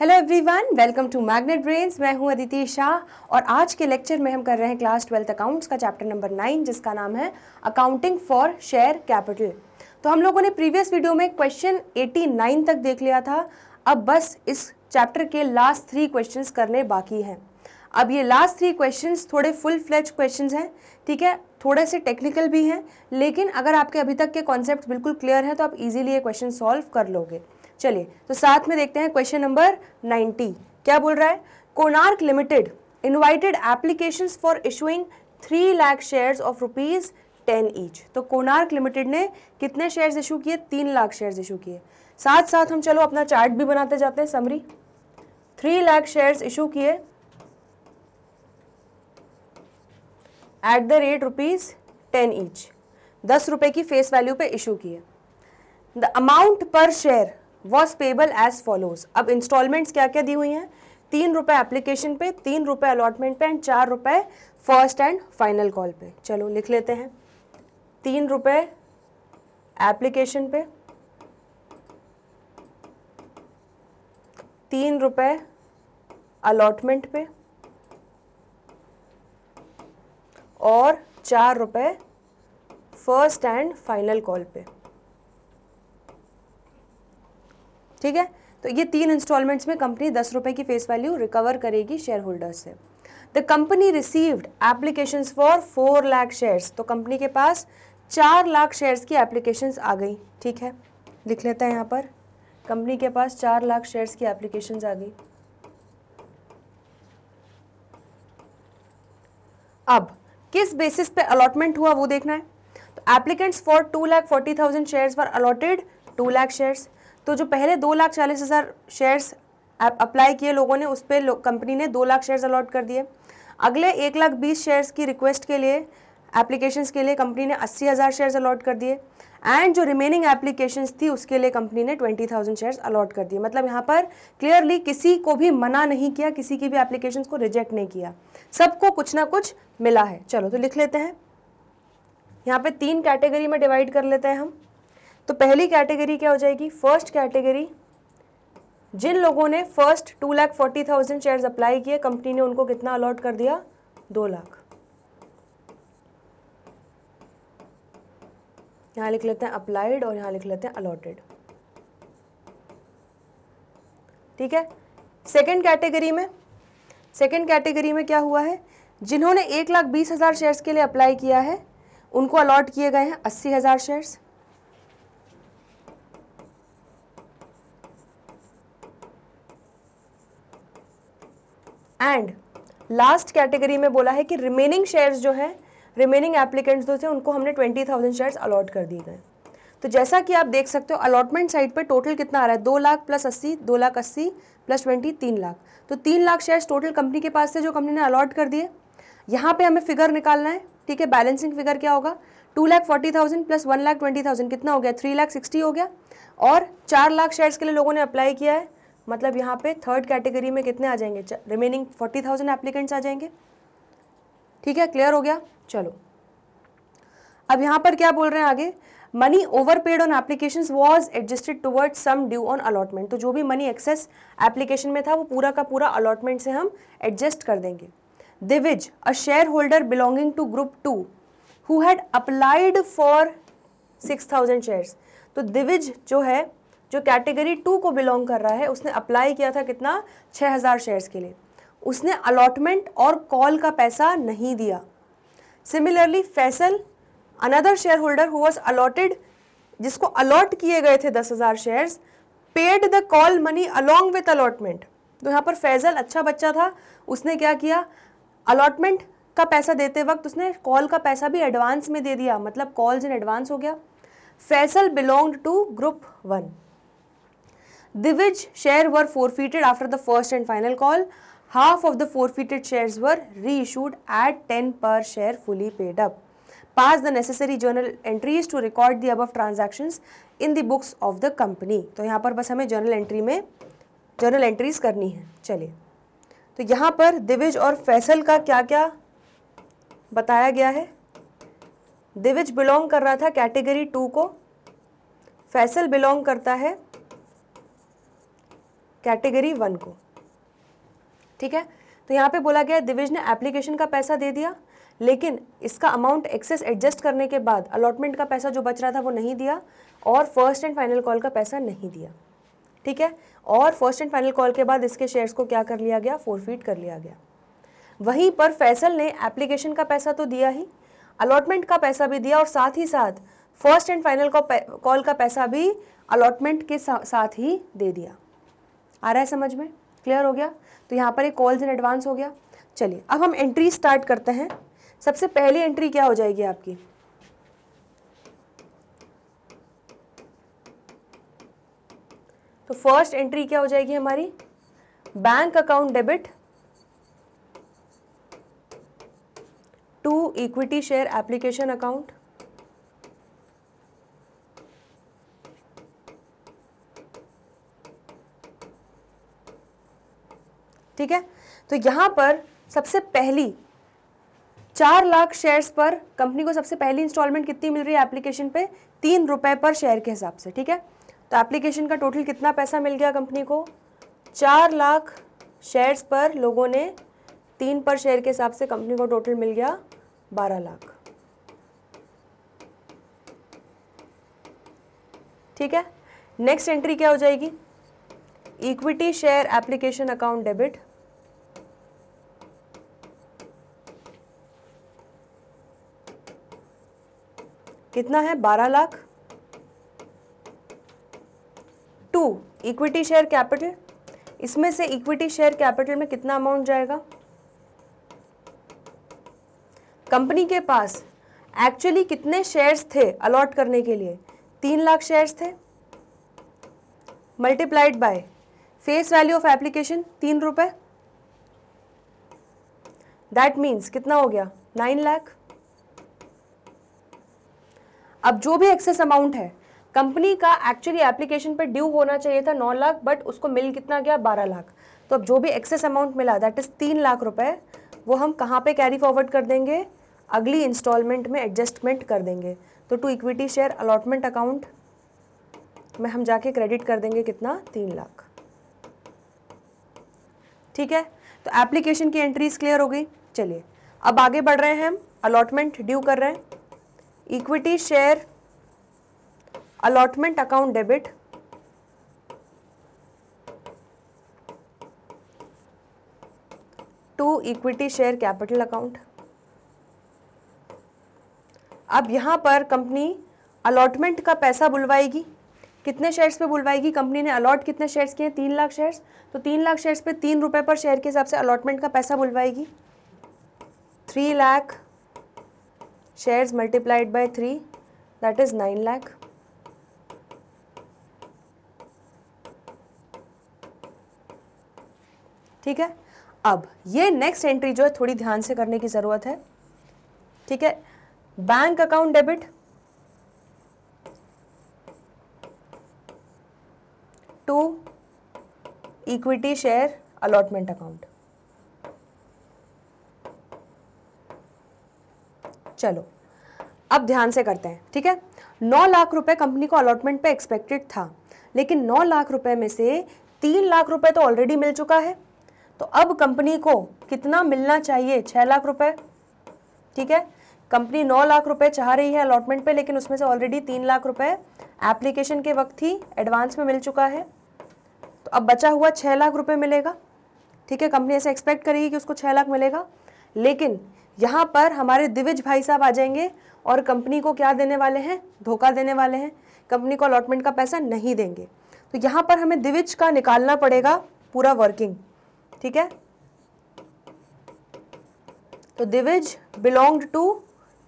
Hello everyone welcome to Magnet Brains मैं हूं अदिति शाह और आज के लेक्चर में हम कर रहे हैं क्लास ट्वेल्थ अकाउंट्स का चैप्टर नंबर नाइन जिसका नाम है अकाउंटिंग फॉर शेयर कैपिटल तो हम लोगों ने प्रीवियस वीडियो में क्वेश्चन 89 तक देख लिया था अब बस इस चैप्टर के लास्ट थ्री क्वेश्चन करने बाकी हैं अब ये लास्ट थ्री क्वेश्चन थोड़े फुल फ्लेज क्वेश्चन हैं ठीक है थोड़े से टेक्निकल भी हैं लेकिन अगर आपके अभी तक के कॉन्सेप्ट बिल्कुल क्लियर हैं तो आप इजीली ये क्वेश्चन सॉल्व कर लोगे चलिए तो साथ में देखते हैं क्वेश्चन नंबर 90 क्या बोल रहा है Konark limited invited application for issuing three lakh shares of rupees ten each तो कोनार्क लिमिटेड ने कितने शेयर्स इशू किए तीन लाख शेयर्स इशू किए साथ साथ हम चलो अपना चार्ट भी बनाते जाते हैं summary three lakh shares issue किए at the rate rupees ten each दस रुपए की फेस वैल्यू पे इशू किए the amount per share was payable as follows अब इंस्टॉलमेंट्स क्या क्या दी हुई हैं तीन रुपए एप्लीकेशन पे तीन रुपए अलॉटमेंट पे एंड चार रुपए फर्स्ट एंड फाइनल कॉल पे चलो लिख लेते हैं तीन रुपए एप्लीकेशन पे तीन रुपए अलॉटमेंट पे और चार रुपए फर्स्ट एंड फाइनल कॉल पे ठीक है तो ये तीन इंस्टॉलमेंट्स में कंपनी दस रुपए की फेस वैल्यू रिकवर करेगी शेयर होल्डर्स से the company received application for four lakh shares तो कंपनी के पास चार लाख शेयर्स की एप्लीकेशन आ गई ठीक है लिख लेते हैं यहाँ पर कंपनी के पास चार लाख शेयर्स की एप्लीकेशन आ गई अब किस बेसिस पे अलॉटमेंट हुआ वो देखना है तो applicants for two lakh forty thousand shares for allotted two lakh shares तो जो पहले दो लाख चालीस हज़ार शेयर्स अप्लाई किए लोगों ने उस पर कंपनी ने दो लाख शेयर्स अलॉट कर दिए अगले एक लाख बीस शेयर्स की रिक्वेस्ट के लिए एप्लीकेशंस के लिए कंपनी ने अस्सी हज़ार शेयर्स अलॉट कर दिए एंड जो रिमेनिंग एप्लीकेशंस थी उसके लिए कंपनी ने ट्वेंटी थाउजेंड शेयर्स अलॉट कर दिए मतलब यहाँ पर क्लियरली किसी को भी मना नहीं किया किसी की भी एप्लीकेशन को रिजेक्ट नहीं किया सबको कुछ ना कुछ मिला है चलो तो लिख लेते हैं यहाँ पे तीन कैटेगरी में डिवाइड कर लेते हैं हम तो पहली कैटेगरी क्या हो जाएगी फर्स्ट कैटेगरी जिन लोगों ने first two lakh forty thousand share apply किए कंपनी ने उनको कितना अलॉट कर दिया दो लाख यहां लिख लेते हैं अप्लाइड और यहां लिख लेते हैं अलॉटेड ठीक है सेकेंड कैटेगरी में सेकेंड कैटेगरी में क्या हुआ है जिन्होंने एक लाख बीस हज़ार शेयर्स के लिए अप्लाई किया है उनको अलॉट किए गए हैं अस्सी हज़ार शेयर्स एंड लास्ट कैटेगरी में बोला है कि रिमेनिंग शेयर्स जो है रिमेनिंग एप्लीकेंट्स जो थे उनको हमने ट्वेंटी थाउजेंड शेयर्स अलॉट कर दिए गए तो जैसा कि आप देख सकते हो अलॉटमेंट साइड पर टोटल कितना आ रहा है दो लाख प्लस अस्सी दो लाख अस्सी प्लस ट्वेंटी तीन लाख तो तीन लाख शेयर्स टोटल कंपनी के पास थे जो कंपनी ने अलॉट कर दिए यहाँ पे हमें फिगर निकालना है ठीक है बैलेंसिंग फिगर क्या होगा two lakh forty thousand plus one lakh twenty thousand कितना हो गया थ्री लाख सिक्सटी हो गया और चार लाख शेयर्स के लिए लोगों ने अप्लाई किया है मतलब यहाँ पे थर्ड कैटेगरी में कितने आ जाएंगे रिमेनिंग फोर्टी थाउजेंड एप्लीकेंट्स आ जाएंगे ठीक है क्लियर हो गया चलो अब यहाँ पर क्या बोल रहे हैं आगे money over paid on application was adjusted toward sum due on allotment तो जो भी मनी एक्सेस एप्लीकेशन में था वो पूरा का पूरा अलॉटमेंट से हम एडजस्ट कर देंगे Divij a share holder belonging to group two who had applied for six thousand shares तो दिविज जो है जो कैटेगरी टू को बिलोंग कर रहा है उसने अप्लाई किया था कितना छः हज़ार शेयर्स के लिए उसने अलॉटमेंट और कॉल का पैसा नहीं दिया similarly Faisal another share holder who was allotted जिसको अलॉट किए गए थे दस हज़ार shares paid the call money along with allotment तो यहाँ पर फैजल अच्छा बच्चा था उसने क्या किया अलॉटमेंट का पैसा देते वक्त उसने कॉल का पैसा भी एडवांस में दे दिया मतलब कॉल जिन एडवांस हो गया Faisal belong to group one Divij share were forfeited after the first and final call. Half of the forfeited shares were reissued at 10 per share fully paid up. Pass the necessary journal entries to record the above transactions in the books of the company. तो यहाँ पर बस हमें journal entry में journal entries करनी है चलिए तो यहाँ पर दिविज और फैसल का क्या क्या बताया गया है दिविज बिलोंग कर रहा था कैटेगरी टू को फैसल बिलोंग करता है कैटेगरी वन को ठीक है तो यहाँ पे बोला गया दिविज ने एप्लीकेशन का पैसा दे दिया लेकिन इसका अमाउंट एक्सेस एडजस्ट करने के बाद अलॉटमेंट का पैसा जो बच रहा था वो नहीं दिया और फर्स्ट एंड फाइनल कॉल का पैसा नहीं दिया ठीक है और फर्स्ट एंड फाइनल कॉल के बाद इसके शेयर्स को क्या कर लिया गया फोरफीट कर लिया गया वहीं पर फैसल ने एप्लीकेशन का पैसा तो दिया ही अलॉटमेंट का पैसा भी दिया और साथ ही साथ फर्स्ट एंड फाइनल कॉल का पैसा भी अलॉटमेंट के साथ ही दे दिया आ रहा है समझ में क्लियर हो गया तो यहाँ पर एक कॉल्स इन एडवांस हो गया चलिए अब हम एंट्री स्टार्ट करते हैं सबसे पहली एंट्री क्या हो जाएगी आपकी तो फर्स्ट एंट्री क्या हो जाएगी हमारी bank account debit to equity share application account ठीक है तो यहाँ पर सबसे पहली चार लाख शेयर्स पर कंपनी को सबसे पहली इंस्टॉलमेंट कितनी मिल रही है एप्लीकेशन पे तीन रुपए पर शेयर के हिसाब से ठीक है तो एप्लीकेशन का टोटल कितना पैसा मिल गया कंपनी को चार लाख शेयर्स पर लोगों ने तीन पर शेयर के हिसाब से कंपनी को टोटल मिल गया बारह लाख ठीक है नेक्स्ट एंट्री क्या हो जाएगी equity share application account debit कितना है बारह lakh to equity share capital इसमें से इक्विटी शेयर कैपिटल में कितना अमाउंट जाएगा कंपनी के पास एक्चुअली कितने शेयर्स थे अलॉट करने के लिए तीन लाख शेयर्स थे multiplied by face value of application तीन रुपए दैट मीन्स कितना हो गया नाइन लाख अब जो भी एक्सेस अमाउंट है कंपनी का एक्चुअली एप्लीकेशन पर ड्यू होना चाहिए था नौ लाख बट उसको मिल कितना गया बारह लाख तो अब जो भी एक्सेस अमाउंट मिला दैट इज़ तीन लाख रुपए वो हम कहाँ पे कैरी फॉरवर्ड कर देंगे अगली इंस्टॉलमेंट में एडजस्टमेंट कर देंगे तो to equity share allotment account में हम जाके क्रेडिट कर देंगे कितना तीन लाख ठीक है तो एप्लीकेशन की एंट्रीज क्लियर हो गई चलिए अब आगे बढ़ रहे हैं हम अलॉटमेंट ड्यू कर रहे हैं equity share allotment account debit to equity share capital account अब यहां पर कंपनी अलॉटमेंट का पैसा बुलवाएगी कितने शेयर्स पे बुलवाएगी कंपनी ने अलॉट कितने शेयर्स किए तीन लाख शेयर्स तो तीन लाख शेयर्स पे तीन रुपए पर शेयर के हिसाब से अलॉटमेंट का पैसा बुलवाएगी three lakh shares multiplied by 3 that is 9 lakh ठीक है अब ये नेक्स्ट एंट्री जो है थोड़ी ध्यान से करने की ज़रूरत है ठीक है bank account debit to equity share allotment account चलो अब ध्यान से करते हैं ठीक है नौ लाख रुपए कंपनी को अलॉटमेंट पे एक्सपेक्टेड था लेकिन नौ लाख रुपए में से तीन लाख रुपए तो ऑलरेडी मिल चुका है तो अब कंपनी को कितना मिलना चाहिए छह लाख रुपए ठीक है कंपनी नौ लाख रुपए चाह रही है अलॉटमेंट पे लेकिन उसमें से ऑलरेडी तीन लाख रुपए एप्लीकेशन के वक्त ही एडवांस में मिल चुका है तो अब बचा हुआ छह लाख रुपए मिलेगा ठीक है कंपनी ऐसे एक्सपेक्ट करेगी कि उसको छह लाख मिलेगा लेकिन यहां पर हमारे दिविज भाई साहब आ जाएंगे और कंपनी को क्या देने वाले हैं धोखा देने वाले हैं कंपनी को अलॉटमेंट का पैसा नहीं देंगे तो यहाँ पर हमें दिविज का निकालना पड़ेगा पूरा वर्किंग ठीक है तो Divij belonged to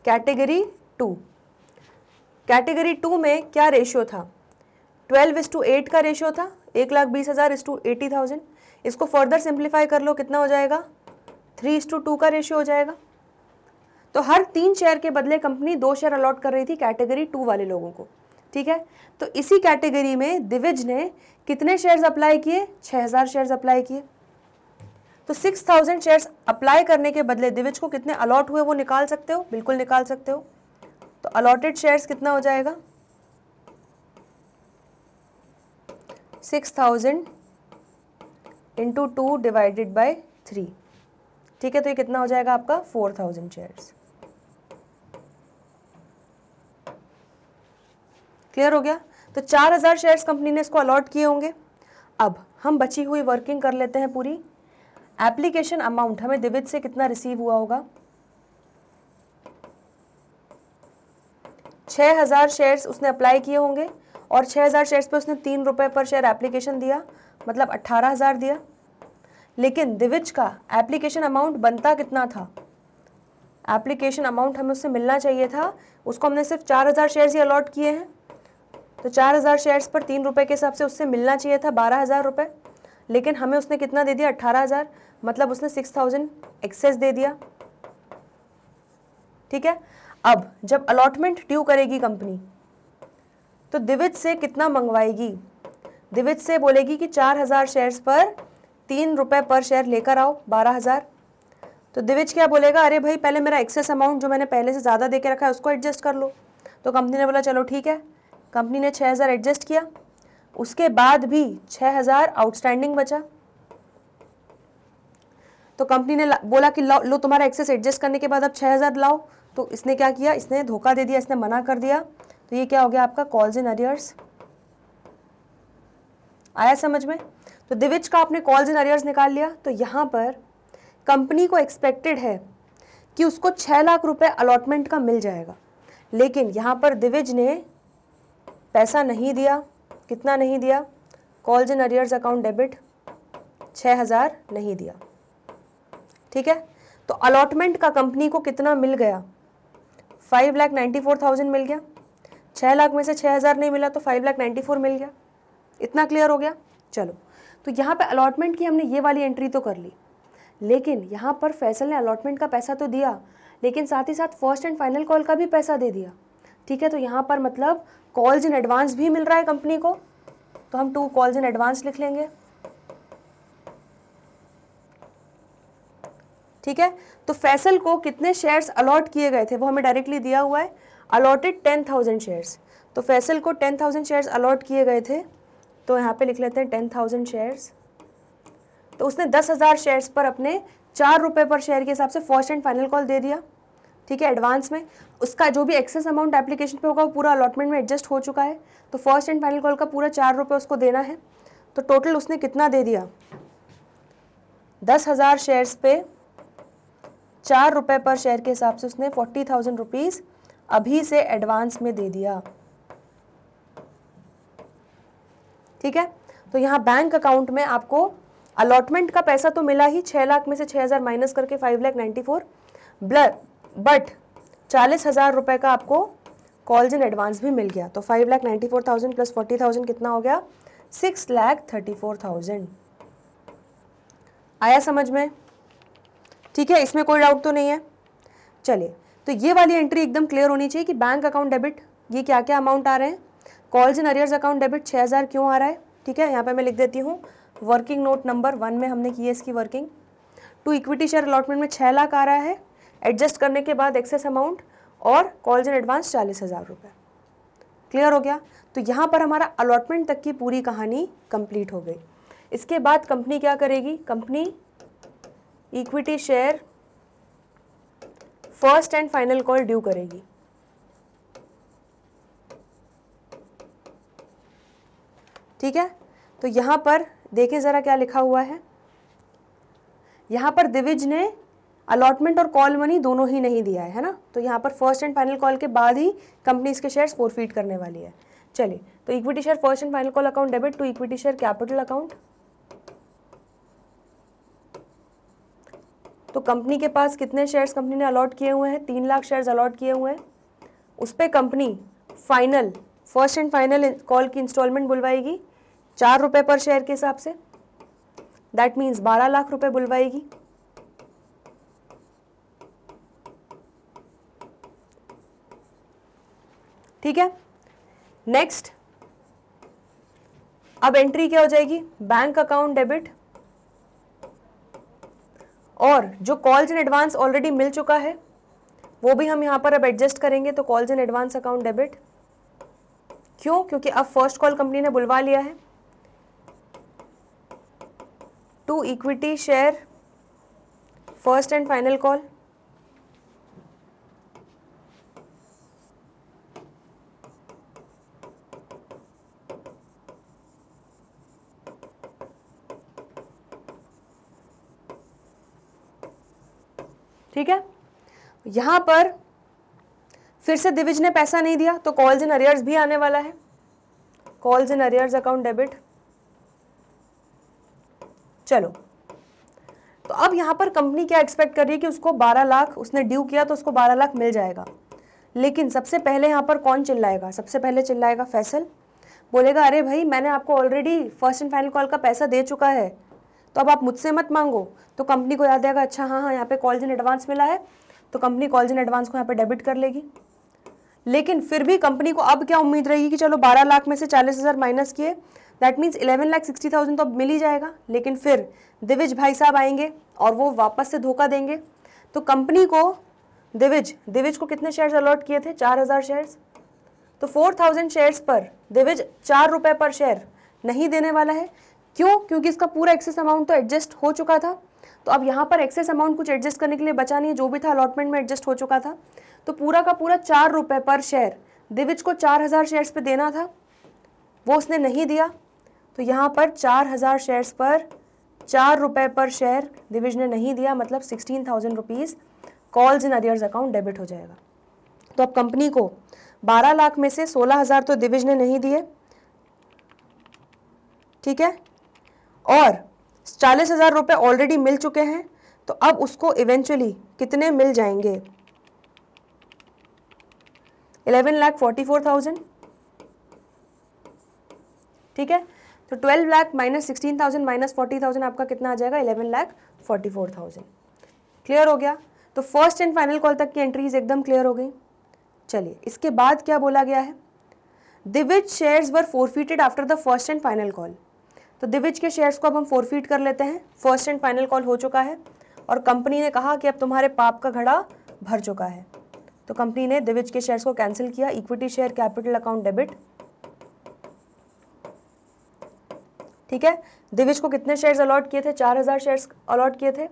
category two category two में क्या रेशियो था ट्वेल्व इस टू एट का रेशियो था एक लाख बीस हज़ार इस टू एटी थाउजेंड इसको फर्दर सिंप्लीफाई कर लो कितना हो जाएगा थ्री इस टू टू का रेशियो हो जाएगा तो हर तीन शेयर के बदले कंपनी दो शेयर अलॉट कर रही थी कैटेगरी टू वाले लोगों को ठीक है तो इसी कैटेगरी में दिविज ने कितने शेयर्स अप्लाई किए 6000 शेयर्स अप्लाई किए तो 6000 शेयर्स अप्लाई करने के बदले दिविज को कितने अलॉट हुए वो निकाल सकते हो बिल्कुल निकाल सकते हो तो अलॉटेड शेयर्स कितना हो जाएगा 6000 thousand into two divided by three ठीक है तो ये कितना हो जाएगा आपका 4000 शेयर्स क्लियर हो गया तो 4000 शेयर्स कंपनी ने इसको अलॉट किए होंगे अब हम बची हुई वर्किंग कर लेते हैं पूरी एप्लीकेशन अमाउंट हमें दिविज से कितना रिसीव हुआ होगा 6000 शेयर्स उसने अप्लाई किए होंगे और 6000 शेयर्स पे उसने तीन रुपये पर शेयर एप्लीकेशन दिया मतलब 18000 दिया लेकिन दिविज का एप्लीकेशन अमाउंट बनता कितना था एप्लीकेशन अमाउंट हमें उससे मिलना चाहिए था उसको हमने सिर्फ 4000 शेयर्स ही अलॉट किए हैं तो चार हज़ार शेयर्स पर तीन रुपये के हिसाब से उससे मिलना चाहिए था बारह हज़ार रुपये लेकिन हमें उसने कितना दे दिया अट्ठारह हज़ार मतलब उसने सिक्स थाउजेंड एक्सेस दे दिया ठीक है अब जब अलॉटमेंट ड्यू करेगी कंपनी तो दिविज से कितना मंगवाएगी दिविज से बोलेगी कि चार हज़ार शेयर्स पर तीन रुपये पर शेयर लेकर आओ बारह हज़ार तो दिविज क्या बोलेगा अरे भाई पहले मेरा एक्सेस अमाउंट जो मैंने पहले से ज़्यादा दे के रखा है उसको एडजस्ट कर लो तो कंपनी ने बोला चलो ठीक है कंपनी ने 6000 एडजस्ट किया उसके बाद भी 6000 आउटस्टैंडिंग बचा तो कंपनी ने बोला कि लो, लो तुम्हारा एक्सेस एडजस्ट करने के बाद अब 6000 लाओ तो इसने क्या किया इसने धोखा दे दिया इसने मना कर दिया तो ये क्या हो गया आपका कॉल्स इन अरियर्स आया समझ में तो दिविज का आपने कॉल्स इन अरियर्स निकाल लिया तो यहां पर कंपनी को एक्सपेक्टेड है कि उसको छह लाख रुपए अलॉटमेंट का मिल जाएगा लेकिन यहां पर दिविज ने पैसा नहीं दिया कितना नहीं दिया calls in arrears account debit छः हज़ार नहीं दिया ठीक है तो अलॉटमेंट का कंपनी को कितना मिल गया five lakh ninety four thousand मिल गया छः लाख में से छः हज़ार नहीं मिला तो फाइव लाख नाइन्टी फोर मिल गया इतना क्लियर हो गया चलो तो यहाँ पे अलॉटमेंट की हमने ये वाली एंट्री तो कर ली लेकिन यहाँ पर फैसल ने अलॉटमेंट का पैसा तो दिया लेकिन साथ ही साथ फर्स्ट एंड फाइनल कॉल का भी पैसा दे दिया ठीक है तो यहाँ पर मतलब कॉल्स इन एडवांस भी मिल रहा है कंपनी को तो हम टू कॉल्स इन एडवांस लिख लेंगे ठीक है तो फैसल को कितने शेयर्स अलॉट किए गए थे वो हमें डायरेक्टली दिया हुआ है अलॉटेड टेन थाउजेंड शेयर्स तो फैसल को टेन थाउजेंड शेयर्स अलॉट किए गए थे तो यहाँ पे लिख लेते हैं टेन थाउजेंड शेयर्स तो उसने दस हज़ार शेयर्स पर अपने चार रुपये पर शेयर के हिसाब से फर्स्ट एंड फाइनल कॉल दे दिया ठीक है एडवांस में उसका जो भी एक्सेस अमाउंट एप्लीकेशन पे होगा वो पूरा अलॉटमेंट में एडजस्ट हो चुका है तो फर्स्ट एंड फाइनल कॉल का पूरा चार रुपये उसको देना है तो टोटल उसने कितना दे दिया दस हज़ार शेयर्स पे चार रुपये पर शेयर के हिसाब से उसने फोर्टी थाउजेंड रुपीज़ अभी से एडवांस में दे दिया ठीक है तो यहाँ बैंक अकाउंट में आपको अलॉटमेंट का पैसा तो मिला ही छः लाख में से छः हज़ार माइनस करके फाइव लाख नाइन्टी फोर ब्लर बट चालीस हज़ार रुपये का आपको कॉल्स इन एडवांस भी मिल गया तो five lakh ninety four thousand plus forty thousand कितना हो गया six lakh thirty four thousand आया समझ में ठीक है इसमें कोई डाउट तो नहीं है चलिए तो ये वाली एंट्री एकदम क्लियर होनी चाहिए कि बैंक अकाउंट डेबिट ये क्या क्या अमाउंट आ रहे हैं calls in arrears account debit छः हज़ार क्यों आ रहा है ठीक है यहाँ पे मैं लिख देती हूँ वर्किंग नोट नंबर वन में हमने की है इसकी working to equity share allotment में छः लाख आ रहा है एडजस्ट करने के बाद एक्सेस अमाउंट और कॉल्स इन एडवांस चालीस हज़ार रुपये क्लियर हो गया तो यहाँ पर हमारा अलॉटमेंट तक की पूरी कहानी कंप्लीट हो गई इसके बाद कंपनी क्या करेगी company equity share first and final call due करेगी ठीक है तो यहाँ पर देखें ज़रा क्या लिखा हुआ है यहाँ पर दिविज ने अलॉटमेंट और कॉल मनी दोनों ही नहीं दिया है है ना तो यहाँ पर फर्स्ट एंड फाइनल कॉल के बाद ही कंपनीज के शेयर्स फोरफीट करने वाली है चलिए तो equity share first and final call account debit to equity share capital account तो कंपनी के पास कितने शेयर्स कंपनी ने अलॉट किए हुए हैं तीन लाख शेयर्स अलॉट किए हुए हैं उस पर company final first and final call की इंस्टॉलमेंट बुलवाएगी चार रुपये पर शेयर के हिसाब से दैट मीन्स बारह लाख रुपए बुलवाएगी ठीक है नेक्स्ट अब एंट्री क्या हो जाएगी बैंक अकाउंट डेबिट और जो कॉल्स इन एडवांस ऑलरेडी मिल चुका है वो भी हम यहां पर अब एडजस्ट करेंगे तो calls in advance account debit क्यों क्योंकि अब फर्स्ट कॉल कंपनी ने बुलवा लिया है to equity share first and final call ठीक है यहां पर फिर से दिविज ने पैसा नहीं दिया तो कॉल्स इन अरियर्स भी आने वाला है calls in arrears account debit चलो तो अब यहां पर कंपनी क्या एक्सपेक्ट कर रही है कि उसको 12 लाख उसने ड्यू किया तो उसको 12 लाख मिल जाएगा लेकिन सबसे पहले यहां पर कौन चिल्लाएगा सबसे पहले चिल्लाएगा फैसल बोलेगा अरे भाई मैंने आपको already first and final call का पैसा दे चुका है तो अब आप मुझसे मत मांगो तो कंपनी को याद आएगा अच्छा हाँ हाँ यहाँ पे कॉल्स इन एडवांस मिला है तो कंपनी कॉल्स इन एडवांस को यहाँ पे डेबिट कर लेगी लेकिन फिर भी कंपनी को अब क्या उम्मीद रहेगी कि चलो बारह लाख में से चालीस हज़ार माइनस किए that means eleven lakh sixty thousand तो अब मिल ही जाएगा लेकिन फिर दिविज भाई साहब आएंगे और वो वापस से धोखा देंगे तो कंपनी को दिविज दिविज को कितने शेयर्स अलॉट किए थे चार हज़ार शेयर्स तो फोर थाउजेंड शेयर्स पर दिविज चार रुपये पर शेयर नहीं देने वाला है क्यों क्योंकि इसका पूरा एक्सेस अमाउंट तो एडजस्ट हो चुका था तो अब यहाँ पर एक्सेस अमाउंट कुछ एडजस्ट करने के लिए बचा नहीं है जो भी था अलॉटमेंट में एडजस्ट हो चुका था तो पूरा का पूरा चार रुपये पर शेयर दिविज को चार हज़ार शेयर्स पर देना था वो उसने नहीं दिया तो यहाँ पर चार हज़ार शेयर्स पर चार रुपये पर शेयर दिविज ने नहीं दिया मतलब sixteen thousand rupees calls in arrears account debit हो जाएगा तो अब कंपनी को बारह लाख में से सोलह हज़ार तो दिविज ने नहीं दिए ठीक है और चालीस हज़ार रुपये ऑलरेडी मिल चुके हैं तो अब उसको इवेंचुअली कितने मिल जाएंगे eleven lakh forty four thousand ठीक है तो twelve lakh minus sixteen thousand minus forty thousand आपका कितना आ जाएगा eleven lakh forty four thousand clear हो गया तो फर्स्ट एंड फाइनल कॉल तक की एंट्रीज एकदम क्लियर हो गई चलिए इसके बाद क्या बोला गया है Divij shares were forfeited after the first and final call तो दिविज के शेयर्स को अब हम फोरफीट कर लेते हैं फर्स्ट एंड फाइनल कॉल हो चुका है और कंपनी ने कहा कि अब तुम्हारे पाप का घड़ा भर चुका है तो कंपनी ने दिविज के शेयर्स को कैंसिल किया equity share capital account debit ठीक है दिविज को कितने शेयर्स अलॉट किए थे चार हज़ार शेयर्स अलॉट किए थे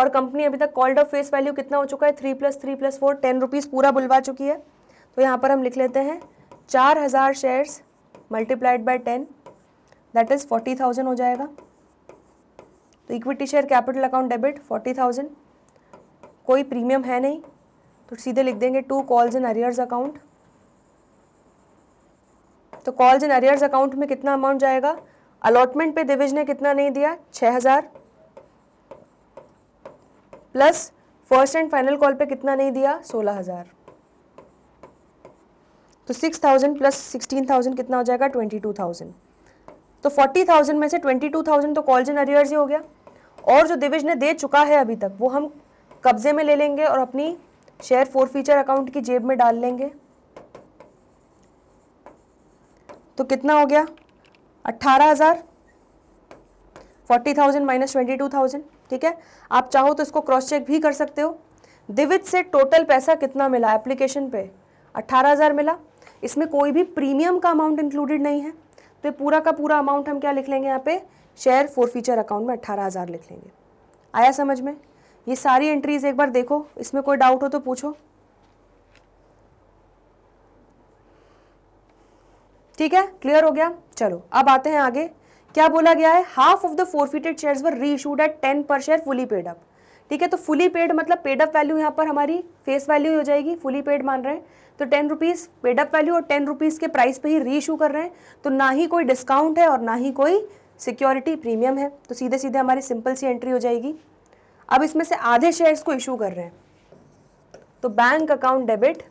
और कंपनी अभी तक कॉल्ड ऑफ फेस वैल्यू कितना हो चुका है three plus three plus four ten rupees पूरा बुलवा चुकी है तो यहाँ पर हम लिख लेते हैं चार हज़ार shares multiplied by ten that is forty thousand हो जाएगा तो equity share capital account debit forty thousand कोई प्रीमियम है नहीं तो सीधे लिख देंगे to calls in arrears account तो कॉल्स इन अरियर्स अकाउंट में कितना अमाउंट जाएगा अलॉटमेंट पे दिविज ने कितना नहीं दिया छः हज़ार plus first and final call पे कितना नहीं दिया सोलह हज़ार तो six thousand plus sixteen thousand कितना हो जाएगा ट्वेंटी टू थाउजेंड तो फोर्टी थाउजेंड में से ट्वेंटी टू थाउजेंड तो कॉल्स इन अरियर्स ही हो गया और जो दिविज ने दे चुका है अभी तक वो हम कब्जे में ले लेंगे और अपनी शेयर फोर फीचर अकाउंट की जेब में डाल लेंगे तो कितना हो गया अट्ठारह हज़ार forty thousand minus twenty two thousand ठीक है आप चाहो तो इसको क्रॉस चेक भी कर सकते हो दिविज से टोटल पैसा कितना मिला एप्लीकेशन पे अट्ठारह हज़ार मिला इसमें कोई भी प्रीमियम का अमाउंट इंक्लूडेड नहीं है तो पूरा का पूरा अमाउंट हम क्या लिख लेंगे यहाँ पे शेयर फोर फीचर अकाउंट में अट्ठारह हज़ार लिख लेंगे आया समझ में ये सारी एंट्रीज एक बार देखो इसमें कोई डाउट हो तो पूछो ठीक है क्लियर हो गया चलो अब आते हैं आगे क्या बोला गया है half of the forfeited share were reissued at ten per share fully paid up ठीक है तो फुली पेड मतलब पेड अप वैल्यू यहाँ पर हमारी फेस वैल्यू हो जाएगी फुली पेड मान रहे हैं तो ten rupees paid up value और टेन रुपीज़ के प्राइस पे ही री इशू कर रहे हैं तो ना ही कोई डिस्काउंट है और ना ही कोई सिक्योरिटी प्रीमियम है तो सीधे सीधे हमारी सिंपल सी एंट्री हो जाएगी अब इसमें से आधे शेयर्स को इशू कर रहे हैं तो bank account debit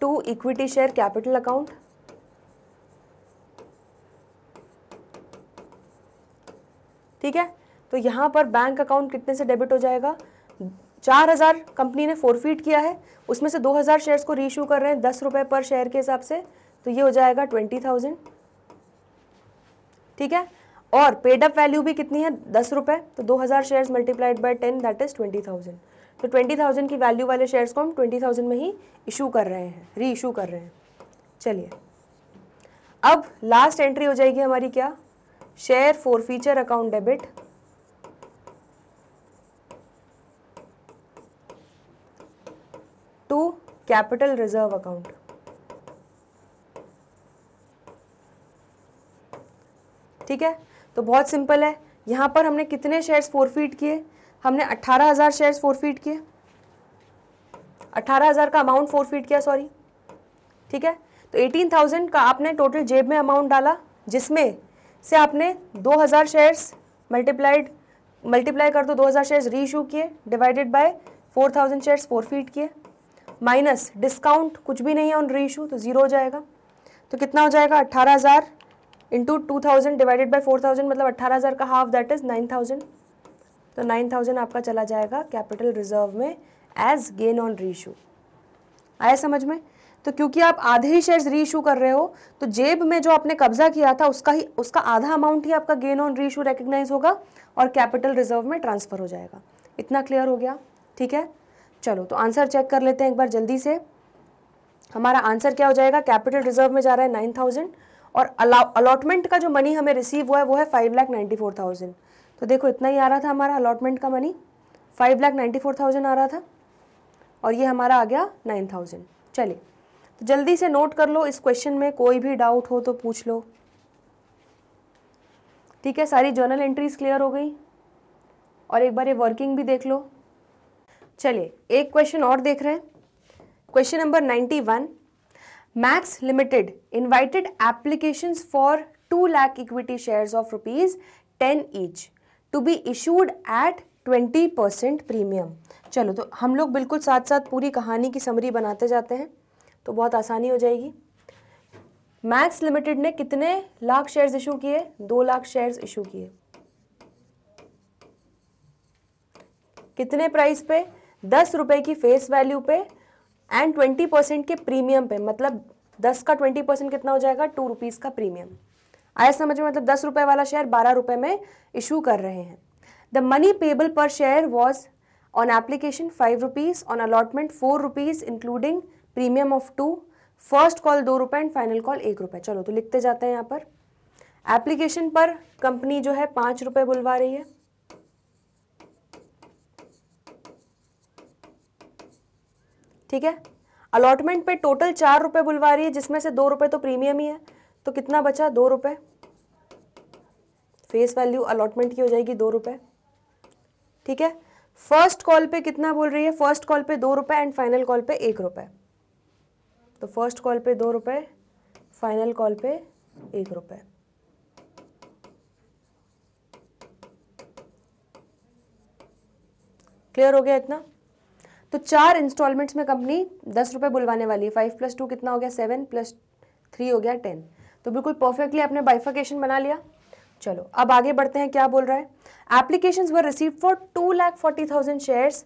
to equity share capital account ठीक है तो यहां पर बैंक अकाउंट कितने से डेबिट हो जाएगा चार हज़ार कंपनी ने फोरफीट किया है उसमें से दो हज़ार शेयर्स को रीशू कर रहे हैं दस रुपये पर शेयर के हिसाब से तो ये हो जाएगा ट्वेंटी थाउजेंड ठीक है और पेड अप वैल्यू भी कितनी है दस रुपये तो दो हज़ार shares multiplied by ten that is twenty thousand तो ट्वेंटी थाउजेंड की वैल्यू वाले शेयर्स को हम ट्वेंटी थाउजेंड में ही इशू कर रहे हैं री इशू कर रहे हैं चलिए अब लास्ट एंट्री हो जाएगी हमारी क्या share forfeiture account debit to capital reserve account ठीक है तो बहुत सिंपल है यहां पर हमने कितने शेयर्स फोरफीट किए हमने 18,000 हज़ार शेयर्स फोरफीट किए 18,000 हज़ार का अमाउंट फोरफीट किया सॉरी ठीक है तो एटीन थाउजेंड का आपने टोटल जेब में अमाउंट डाला जिसमें से आपने दो हज़ार शेयर्स मल्टीप्लाइड मल्टीप्लाई कर दो 2,000 हज़ार शेयर्स रीइशू किए divided by four thousand shares forfeit किए माइनस डिस्काउंट कुछ भी नहीं है ऑन इशू तो ज़ीरो हो जाएगा तो कितना हो जाएगा अट्ठारह हज़ार into two thousand divided by four thousand मतलब अट्ठारह हज़ार का half that is nine thousand तो नाइन थाउजेंड आपका चला जाएगा कैपिटल रिजर्व में as gain on reissue आया समझ में तो क्योंकि आप आधे ही शेयर्स इशू कर रहे हो तो जेब में जो आपने कब्जा किया था उसका ही उसका आधा अमाउंट ही आपका gain on reissue recognise होगा और कैपिटल रिजर्व में ट्रांसफर हो जाएगा इतना क्लियर हो गया ठीक है चलो तो आंसर चेक कर लेते हैं एक बार जल्दी से हमारा आंसर क्या हो जाएगा कैपिटल रिजर्व में जा रहा है नाइन थाउजेंड और अलॉटमेंट का जो मनी हमें रिसीव हुआ है वो है five lakh ninety four thousand तो देखो इतना ही आ रहा था हमारा अलॉटमेंट का money five lakh ninety four thousand आ रहा था और ये हमारा आ गया नाइन थाउजेंड चलिए तो जल्दी से नोट कर लो इस क्वेश्चन में कोई भी डाउट हो तो पूछ लो ठीक है सारी जर्नल एंट्रीज क्लियर हो गई और एक बार ये वर्किंग भी देख लो चलिए एक क्वेश्चन और देख रहे हैं question number ninety one Max Limited invited applications for two lakh equity shares of rupees ten each to be issued at twenty percent premium चलो तो हम लोग बिल्कुल साथ साथ पूरी कहानी की समरी बनाते जाते हैं तो बहुत आसानी हो जाएगी मैक्स लिमिटेड ने कितने लाख शेयर्स इशू किए दो लाख शेयर्स इशू किए कितने प्राइस पे दस रुपये की फेस वैल्यू पे एंड ट्वेंटी परसेंट के प्रीमियम पे मतलब दस का ट्वेंटी परसेंट कितना हो जाएगा टू रुपीज़ का प्रीमियम आया समझ में मतलब दस रुपये वाला शेयर बारह रुपये में इशू कर रहे हैं the money payable per share was on application five rupees on allotment four rupees including premium of two first call दो रुपए एंड फाइनल कॉल एक रुपये चलो तो लिखते जाते हैं यहाँ पर एप्लीकेशन पर कंपनी जो है पाँच रुपये बुलवा रही है ठीक है अलॉटमेंट पे टोटल चार रुपए बुलवा रही है जिसमें से दो रुपए तो प्रीमियम ही है तो कितना बचा दो रुपए फेस वैल्यू अलॉटमेंट की हो जाएगी दो रुपए ठीक है फर्स्ट कॉल पे कितना बोल रही है फर्स्ट कॉल पे दो रुपए एंड फाइनल कॉल पे एक रुपए तो फर्स्ट कॉल पे दो रुपए फाइनल कॉल पे एक रुपए क्लियर हो गया इतना तो चार इंस्टॉलमेंट्स में कंपनी दस रुपये बुलवाने वाली है फाइव प्लस टू कितना हो गया सेवन प्लस थ्री हो गया टेन तो बिल्कुल परफेक्टली आपने बाइफिकेशन बना लिया चलो अब आगे बढ़ते हैं क्या बोल रहा है application were received for two lakh forty thousand shares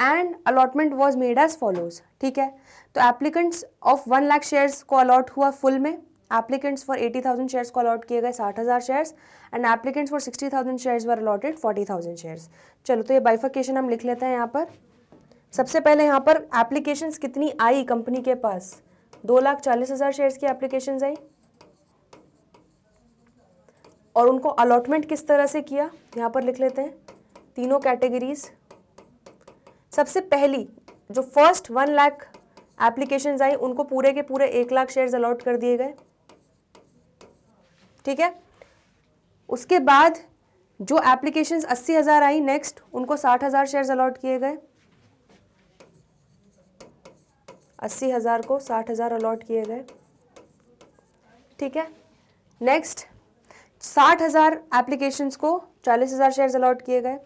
and allotment was made as follows ठीक है तो applicants of one lakh shares को अलॉट हुआ फुल में applicants for eighty thousand shares को अलॉट किए गए साठ हज़ार shares and applicants for sixty thousand shares were allotted forty thousand shares चलो तो ये बाइफिकेशन हम लिख लेते हैं यहाँ पर सबसे पहले यहाँ पर एप्लीकेशंस कितनी आई कंपनी के पास दो लाख चालीस हज़ार शेयर्स की एप्लीकेशंस आई और उनको अलॉटमेंट किस तरह से किया यहाँ पर लिख लेते हैं तीनों कैटेगरीज सबसे पहली जो फर्स्ट वन लाख एप्लीकेशंस आई उनको पूरे के पूरे एक लाख शेयर्स अलॉट कर दिए गए ठीक है उसके बाद जो एप्लीकेशंस अस्सी हज़ार आई नेक्स्ट उनको साठ हज़ार शेयर्स अलॉट किए गए अस्सी हज़ार को साठ हज़ार अलॉट किए गए ठीक है नेक्स्ट साठ हज़ार एप्लीकेशंस को चालीस हज़ार शेयर्स अलॉट किए गए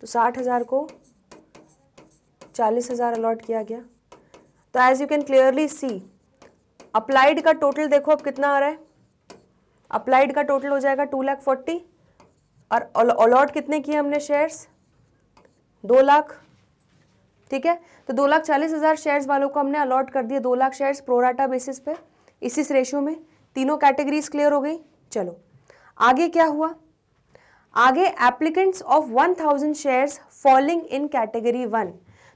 तो साठ हज़ार को चालीस हज़ार अलॉट किया गया तो as you can clearly see applied का टोटल देखो अब कितना आ रहा है अप्लाइड का टोटल हो जाएगा टू लाख फोर्टी और अलॉट कितने किए हमने शेयर्स दो लाख ठीक है तो दो लाख चालीस हज़ार शेयर्स वालों को हमने अलॉट कर दिया दो लाख शेयर्स प्रोराटा बेसिस पे इस इस रेशो में तीनों कैटेगरीज क्लियर हो गई चलो आगे क्या हुआ आगे applicants of one thousand shares falling in category one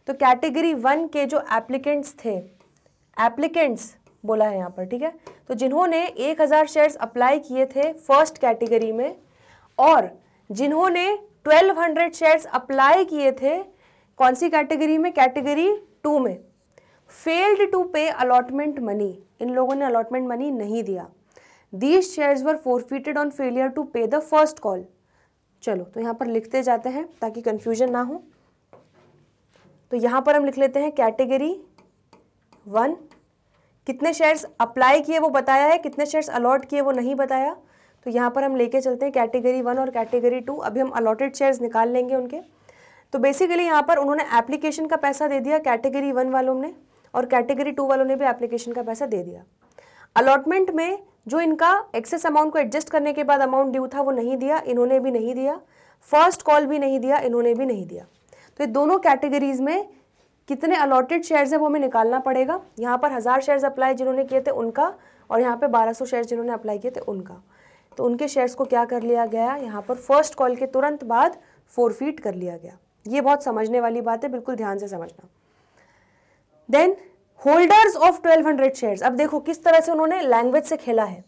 तो कैटेगरी वन के जो एप्लीकेंट्स थे एप्लीकेंट्स बोला है यहाँ पर ठीक है तो जिन्होंने एक हज़ार शेयर्स अप्लाई किए थे फर्स्ट कैटेगरी में और जिन्होंने 1200 शेयर्स अप्लाई किए थे कौन सी कैटेगरी में कैटेगरी टू में failed to pay allotment money इन लोगों ने अलॉटमेंट मनी नहीं दिया these shares were forfeited on failure to pay the first call चलो तो यहाँ पर लिखते जाते हैं ताकि कन्फ्यूजन ना हो तो यहाँ पर हम लिख लेते हैं कैटेगरी वन कितने शेयर्स अप्लाई किए वो बताया है कितने शेयर्स अलॉट किए वो नहीं बताया तो यहाँ पर हम लेके चलते हैं कैटेगरी वन और कैटेगरी टू अभी हम अलॉटेड शेयर्स निकाल लेंगे उनके तो बेसिकली यहाँ पर उन्होंने एप्लीकेशन का पैसा दे दिया कैटेगरी वन वालों ने और कैटेगरी टू वालों ने भी एप्लीकेशन का पैसा दे दिया अलॉटमेंट में जो इनका एक्सेस अमाउंट को एडजस्ट करने के बाद अमाउंट ड्यू था वो नहीं दिया इन्होंने भी नहीं दिया फर्स्ट कॉल भी नहीं दिया इन्होंने भी नहीं दिया तो ये दोनों कैटेगरीज में कितने अलॉटेड शेयर्स हैं वो हमें निकालना पड़ेगा यहाँ पर हज़ार शेयर्स अप्लाई जिन्होंने किए थे उनका और यहाँ पे 1200 शेयर्स जिन्होंने अप्लाई किए थे उनका तो उनके शेयर्स को क्या कर लिया गया यहाँ पर फर्स्ट कॉल के तुरंत बाद फोरफीट कर लिया गया ये बहुत समझने वाली बात है बिल्कुल ध्यान से समझना देन होल्डर्स ऑफ 1200 शेयर्स अब देखो किस तरह से उन्होंने लैंग्वेज से खेला है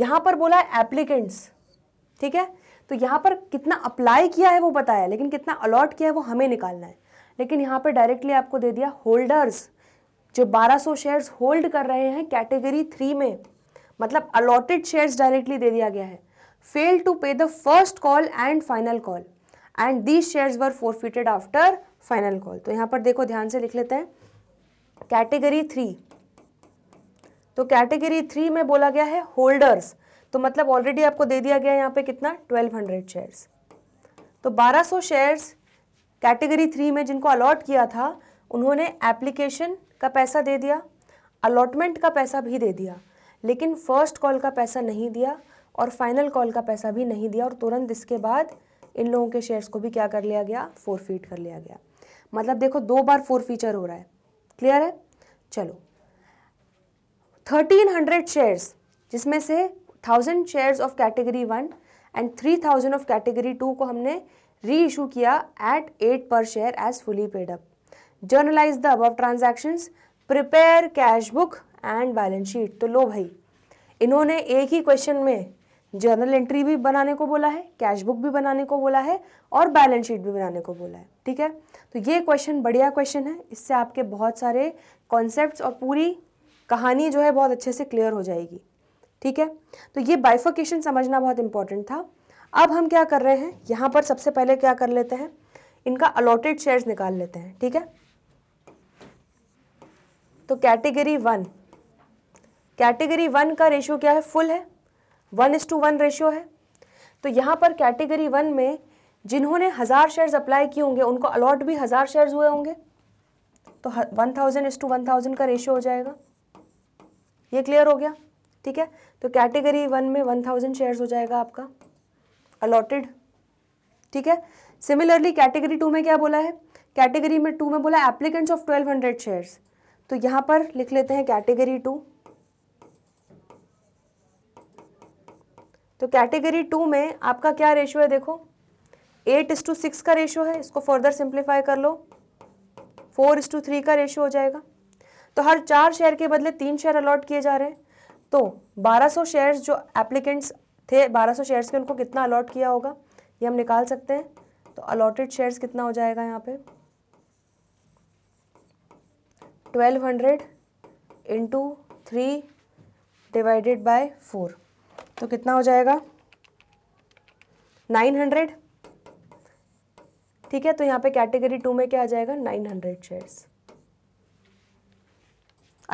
यहां पर बोला है एप्लीकेंट्स ठीक है तो यहां पर कितना अप्लाई किया है वो बताया लेकिन कितना अलॉट किया है वो हमें निकालना है लेकिन यहां पर डायरेक्टली आपको दे दिया होल्डर्स जो 1200 शेयर्स होल्ड कर रहे हैं कैटेगरी थ्री में मतलब अलॉटेड शेयर्स डायरेक्टली दे दिया गया है fail to pay the first call and final call and these shares were forfeited after final call तो यहाँ पर देखो ध्यान से लिख लेते हैं कैटेगरी थ्री तो कैटेगरी थ्री में बोला गया है होल्डर्स तो मतलब ऑलरेडी आपको दे दिया गया यहाँ पे कितना 1200 शेयर्स तो 1200 शेयर्स कैटेगरी थ्री में जिनको अलॉट किया था उन्होंने एप्लीकेशन का पैसा दे दिया अलॉटमेंट का पैसा भी दे दिया लेकिन फर्स्ट कॉल का पैसा नहीं दिया और फाइनल कॉल का पैसा भी नहीं दिया और तुरंत इसके बाद इन लोगों के शेयर्स को भी क्या कर लिया गया फोरफीट कर लिया गया मतलब देखो दो बार फोर फीचर हो रहा है क्लियर है चलो थर्टीन हंड्रेड शेयर्स जिसमें से thousand shares of category one and three thousand of category two को हमने री इशू किया एट एट पर share as fully paid up journalise the अब transaction prepare cash book and balance sheet तो लो भाई इन्होंने एक ही क्वेश्चन में जर्नल एंट्री भी बनाने को बोला है कैश बुक भी बनाने को बोला है और बैलेंस शीट भी बनाने को बोला है ठीक है तो ये क्वेश्चन बढ़िया क्वेश्चन है इससे आपके बहुत सारे कॉन्सेप्ट और पूरी कहानी जो है बहुत अच्छे से क्लियर हो जाएगी ठीक है तो ये बाइफोकेशन समझना बहुत इंपॉर्टेंट था अब हम क्या कर रहे हैं यहाँ पर सबसे पहले क्या कर लेते हैं इनका अलॉटेड शेयर्स निकाल लेते हैं ठीक है तो कैटेगरी वन कैटेगरी वन का रेशियो क्या है फुल है one is to one ratio है तो यहाँ पर कैटेगरी वन में जिन्होंने हज़ार शेयर्स अप्लाई किए होंगे उनको अलॉट भी हज़ार शेयर्स हुए होंगे तो one thousand is to one thousand का रेशियो हो जाएगा ये क्लियर हो गया ठीक है तो कैटेगरी वन में वन थाउजेंड शेयर्स हो जाएगा आपका अलॉटेड ठीक है सिमिलरली कैटेगरी टू में क्या बोला है कैटेगरी में टू में बोला applicants of twelve hundred shares तो यहाँ पर लिख लेते हैं कैटेगरी टू तो कैटेगरी टू में आपका क्या रेशियो है देखो एट इस टू सिक्स का रेशियो है इसको फर्दर सिंप्लीफाई कर लो फोर इस टू थ्री का रेशियो हो जाएगा तो हर चार शेयर के बदले तीन शेयर अलॉट किए जा रहे हैं तो 1200 शेयर्स जो एप्लीकेंट्स थे 1200 शेयर्स के उनको कितना अलॉट किया होगा ये हम निकाल सकते हैं तो अलॉटेड शेयर्स कितना हो जाएगा यहाँ पे 1200 hundred into three divided by four तो कितना हो जाएगा नाइन हंड्रेड ठीक है तो यहाँ पे कैटेगरी टू में क्या आ जाएगा नाइन हंड्रेड शेयर्स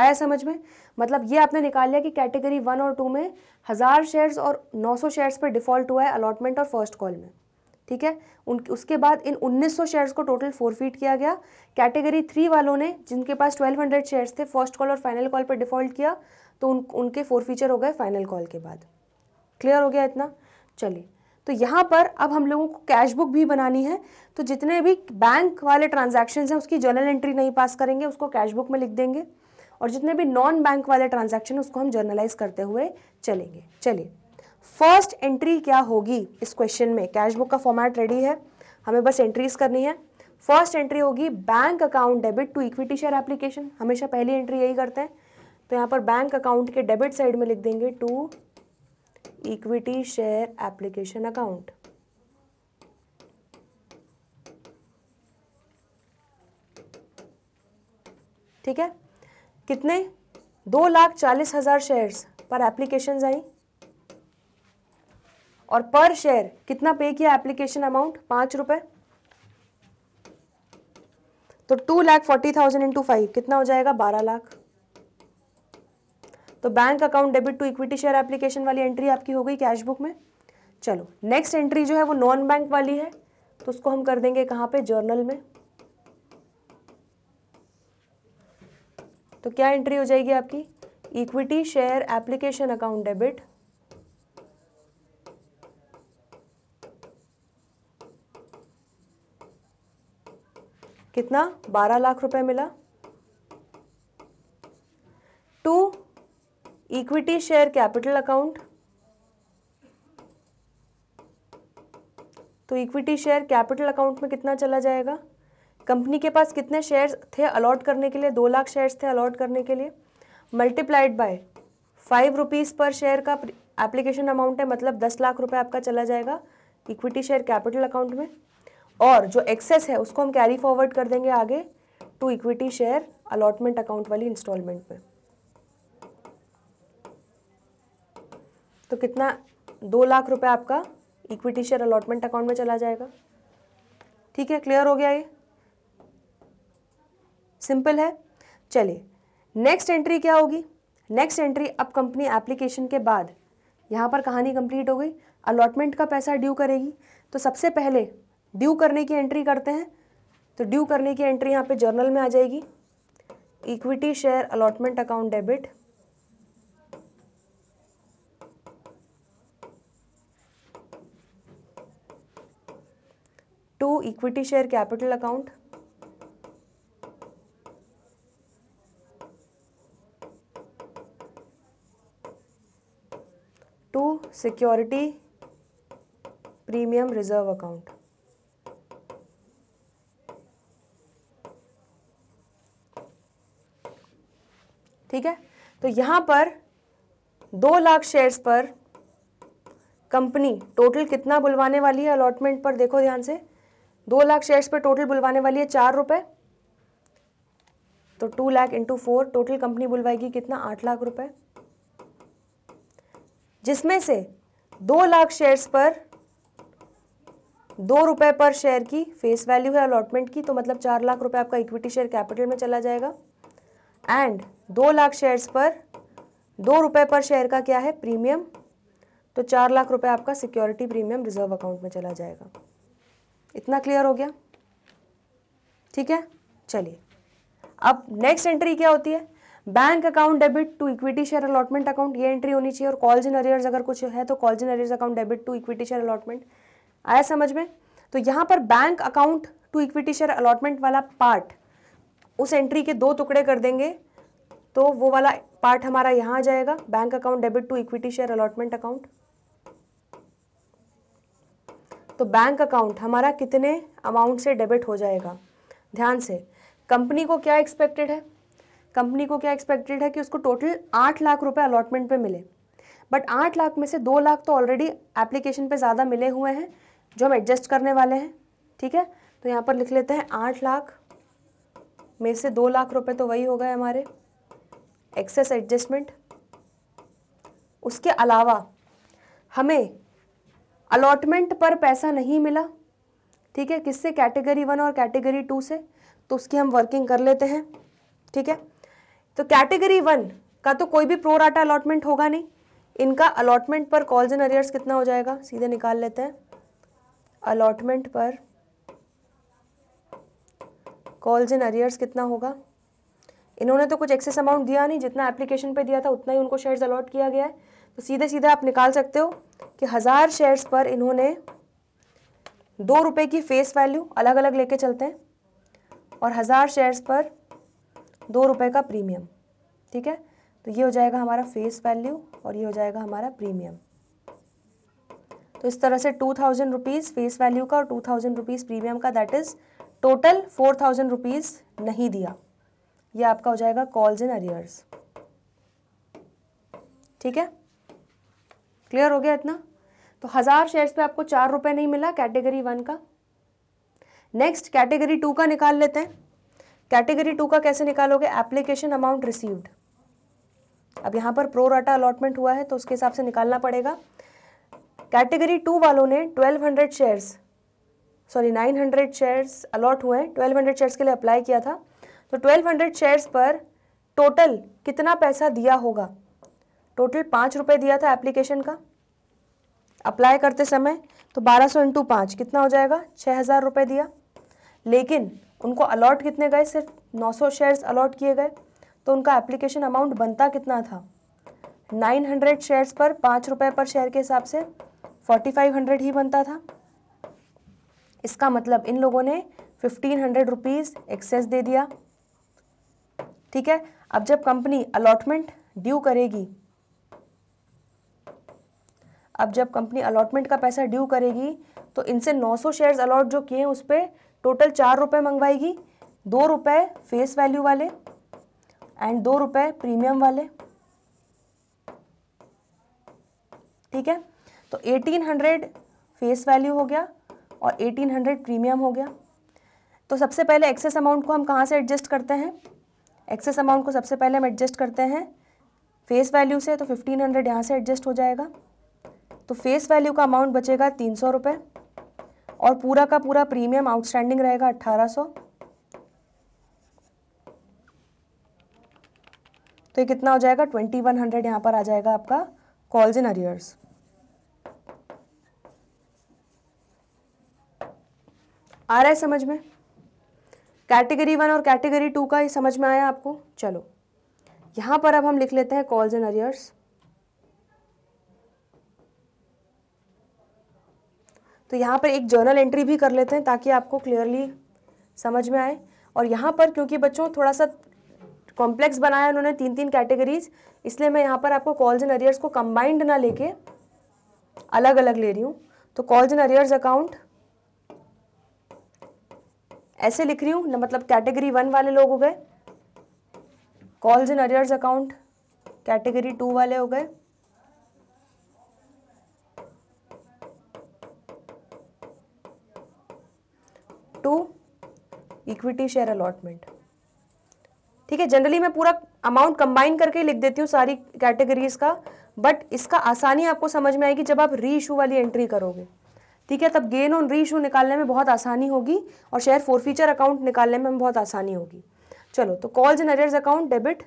आया समझ में मतलब ये आपने निकाल लिया कि कैटेगरी वन और टू में हज़ार शेयर्स और नौ सौ शेयर्स पर डिफॉल्ट हुआ है अलॉटमेंट और फर्स्ट कॉल में ठीक है उन उसके बाद इन 1900 शेयर्स को टोटल फोरफीट किया गया कैटेगरी थ्री वालों ने जिनके पास 1200 शेयर्स थे फर्स्ट कॉल और फाइनल कॉल पर डिफॉल्ट किया तो उन उनके फीचर हो गए फाइनल कॉल के बाद क्लियर हो गया इतना चलिए तो यहाँ पर अब हम लोगों को कैश बुक भी बनानी है तो जितने भी बैंक वाले ट्रांजेक्शन हैं उसकी जर्नल एंट्री नहीं पास करेंगे उसको कैश बुक में लिख देंगे और जितने भी नॉन बैंक वाले ट्रांजेक्शन उसको हम जर्नलाइज करते हुए चलेंगे चलिए फर्स्ट एंट्री क्या होगी इस क्वेश्चन में कैश बुक का फॉर्मेट रेडी है हमें बस एंट्रीज करनी है फर्स्ट एंट्री होगी bank account debit to equity share application हमेशा पहली एंट्री यही करते हैं तो यहाँ पर बैंक अकाउंट के डेबिट साइड में लिख देंगे to equity share application account ठीक है कितने दो लाख चालीस हजार शेयर्स पर एप्लीकेशन आई और पर शेयर कितना पे किया एप्लीकेशन अमाउंट पांच रुपए तो two lakh forty thousand into five कितना हो जाएगा बारह लाख तो bank account debit to equity share application वाली एंट्री आपकी हो गई कैश बुक में चलो नेक्स्ट एंट्री जो है वो नॉन बैंक वाली है तो उसको हम कर देंगे कहाँ पे जर्नल में तो क्या एंट्री हो जाएगी आपकी equity share application account debit कितना बारह लाख रुपए मिला to equity share capital account तो इक्विटी शेयर कैपिटल अकाउंट में कितना चला जाएगा कंपनी के पास कितने शेयर्स थे अलॉट करने के लिए दो लाख शेयर्स थे अलॉट करने के लिए multiplied by five rupees per share का एप्लीकेशन अमाउंट है मतलब दस लाख रुपए आपका चला जाएगा इक्विटी शेयर कैपिटल अकाउंट में और जो एक्सेस है उसको हम कैरी फॉरवर्ड कर देंगे आगे to equity share allotment account वाली इंस्टॉलमेंट में तो कितना दो लाख रुपए आपका इक्विटी शेयर अलॉटमेंट अकाउंट में चला जाएगा ठीक है क्लियर हो गया ये सिंपल है चलिए नेक्स्ट एंट्री क्या होगी नेक्स्ट एंट्री अब कंपनी एप्लीकेशन के बाद यहाँ पर कहानी कंप्लीट हो गई अलॉटमेंट का पैसा ड्यू करेगी तो सबसे पहले ड्यू करने की एंट्री करते हैं तो ड्यू करने की एंट्री यहाँ पे जर्नल में आ जाएगी equity share allotment account debit to equity share capital account to security premium reserve account ठीक है तो यहां पर दो लाख शेयर्स पर कंपनी टोटल कितना बुलवाने वाली है अलॉटमेंट पर देखो ध्यान से दो लाख शेयर्स पे टोटल बुलवाने वाली है चार रुपए तो two lakh into four total company बुलवाएगी कितना आठ लाख रुपए जिसमें से दो लाख शेयर्स पर दो रुपए पर शेयर की फेस वैल्यू है अलॉटमेंट की तो मतलब चार लाख रुपए आपका इक्विटी शेयर कैपिटल में चला जाएगा एंड दो लाख शेयर्स पर दो रुपए पर शेयर का क्या है प्रीमियम तो चार लाख रुपए आपका सिक्योरिटी प्रीमियम रिजर्व अकाउंट में चला जाएगा इतना क्लियर हो गया ठीक है चलिए अब नेक्स्ट एंट्री क्या होती है bank account debit to equity share allotment account ये एंट्री होनी चाहिए और कॉल्स इन अरियर्स अगर कुछ है तो calls in arrears account debit to equity share allotment आया समझ में तो यहाँ पर bank account to equity share allotment वाला पार्ट उस एंट्री के दो टुकड़े कर देंगे तो वो वाला पार्ट हमारा यहाँ आ जाएगा bank account debit to equity share allotment account तो बैंक अकाउंट हमारा कितने अमाउंट से डेबिट हो जाएगा ध्यान से कंपनी को क्या एक्सपेक्टेड है कंपनी को क्या एक्सपेक्टेड है कि उसको टोटल आठ लाख रुपए अलॉटमेंट पे मिले बट आठ लाख में से दो लाख तो ऑलरेडी एप्लीकेशन पे ज़्यादा मिले हुए हैं जो हम एडजस्ट करने वाले हैं ठीक है तो यहाँ पर लिख लेते हैं आठ लाख में से दो लाख रुपए तो वही हो गए हमारे एक्सेस एडजस्टमेंट उसके अलावा हमें अलॉटमेंट पर पैसा नहीं मिला ठीक है किससे कैटेगरी वन और कैटेगरी टू से तो उसकी हम वर्किंग कर लेते हैं ठीक है तो कैटेगरी वन का तो कोई भी प्रोराटा अलॉटमेंट होगा नहीं इनका अलॉटमेंट पर कॉल्स एंड अरियर्स कितना हो जाएगा सीधे निकाल लेते हैं अलॉटमेंट पर कॉल्स एंड अरियर्स कितना होगा इन्होंने तो कुछ एक्सेस अमाउंट दिया नहीं जितना एप्लीकेशन पे दिया था उतना ही उनको शेयर्स अलॉट किया गया है तो सीधे सीधे आप निकाल सकते हो कि हज़ार शेयर्स पर इन्होंने दो रुपये की फेस वैल्यू अलग अलग लेके चलते हैं और हज़ार शेयर्स पर दो रुपये का प्रीमियम ठीक है तो ये हो जाएगा हमारा फेस वैल्यू और ये हो जाएगा हमारा प्रीमियम तो इस तरह से two thousand rupees face value का और टू थाउजेंड रुपीज़ प्रीमियम का that is total four thousand rupees नहीं दिया ये आपका हो जाएगा कॉल्स इन अरियर्स ठीक है क्लियर हो गया इतना तो हज़ार शेयर्स पे आपको चार रुपये नहीं मिला कैटेगरी वन का नेक्स्ट कैटेगरी टू का निकाल लेते हैं कैटेगरी टू का कैसे निकालोगे एप्लीकेशन अमाउंट रिसीव्ड अब यहाँ पर प्रोराटा अलॉटमेंट हुआ है तो उसके हिसाब से निकालना पड़ेगा कैटेगरी टू वालों ने twelve hundred shares sorry nine hundred shares allot हुए हैं ट्वेल्व हंड्रेड शेयर्स के लिए अप्लाई किया था तो ट्वेल्व हंड्रेड शेयर्स पर टोटल कितना पैसा दिया होगा टोटल पाँच रुपये दिया था एप्लीकेशन का अप्लाई करते समय तो बारह सौ इंटू पाँच कितना हो जाएगा छः हज़ार रुपये दिया लेकिन उनको अलॉट कितने गए सिर्फ नौ सौ शेयर्स अलॉट किए गए तो उनका एप्लीकेशन अमाउंट बनता कितना था नाइन हंड्रेड शेयर्स पर पाँच रुपये पर शेयर के हिसाब से फोर्टी फाइव हंड्रेड ही बनता था इसका मतलब इन लोगों ने फिफ्टीन हंड्रेड रुपीज़ एक्सेस दे दिया ठीक है अब जब कंपनी अलॉटमेंट ड्यू करेगी अब जब कंपनी अलॉटमेंट का पैसा ड्यू करेगी तो इनसे 900 शेयर्स अलॉट जो किए हैं उस पर टोटल चार रुपये मंगवाएगी दो रुपये फेस वैल्यू वाले एंड दो रुपये प्रीमियम वाले ठीक है तो 1800 फेस वैल्यू हो गया और 1800 प्रीमियम हो गया तो सबसे पहले एक्सेस अमाउंट को हम कहाँ से एडजस्ट करते हैं एक्सेस अमाउंट को सबसे पहले हम एडजस्ट करते हैं फेस वैल्यू से तो 1500 हंड्रेड यहाँ से एडजस्ट हो जाएगा तो फेस वैल्यू का अमाउंट बचेगा तीन सौ रुपये और पूरा का पूरा प्रीमियम आउटस्टैंडिंग रहेगा अट्ठारह सौ तो ये कितना हो जाएगा ट्वेंटी वन हंड्रेड यहाँ पर आ जाएगा आपका कॉल्स इन अरियर्स आ रहा है समझ में कैटेगरी वन और कैटेगरी टू का ये समझ में आया आपको चलो यहाँ पर अब हम लिख लेते हैं कॉल्स इन अरियर्स तो यहाँ पर एक जर्नल एंट्री भी कर लेते हैं ताकि आपको क्लियरली समझ में आए और यहाँ पर क्योंकि बच्चों थोड़ा सा कॉम्प्लेक्स बनाया उन्होंने तीन तीन कैटेगरीज इसलिए मैं यहाँ पर आपको कॉल्स एंड अरियर्स को कंबाइंड ना लेके अलग अलग ले रही हूँ तो कॉल्स एंड अरियर्स अकाउंट ऐसे लिख रही हूँ मतलब कैटेगरी वन वाले लोग हो गए calls and arrears account category two वाले हो गए इक्विटी शेयर अलॉटमेंट ठीक है जनरली मैं पूरा अमाउंट कंबाइन करके लिख देती हूँ सारी कैटेगरीज का बट इसका आसानी आपको समझ में आएगी जब आप री इशू वाली एंट्री करोगे ठीक है तब गेन ऑन री इशू निकालने में बहुत आसानी होगी और शेयर फोरफीचर अकाउंट निकालने में बहुत आसानी होगी चलो तो calls and arrears account debit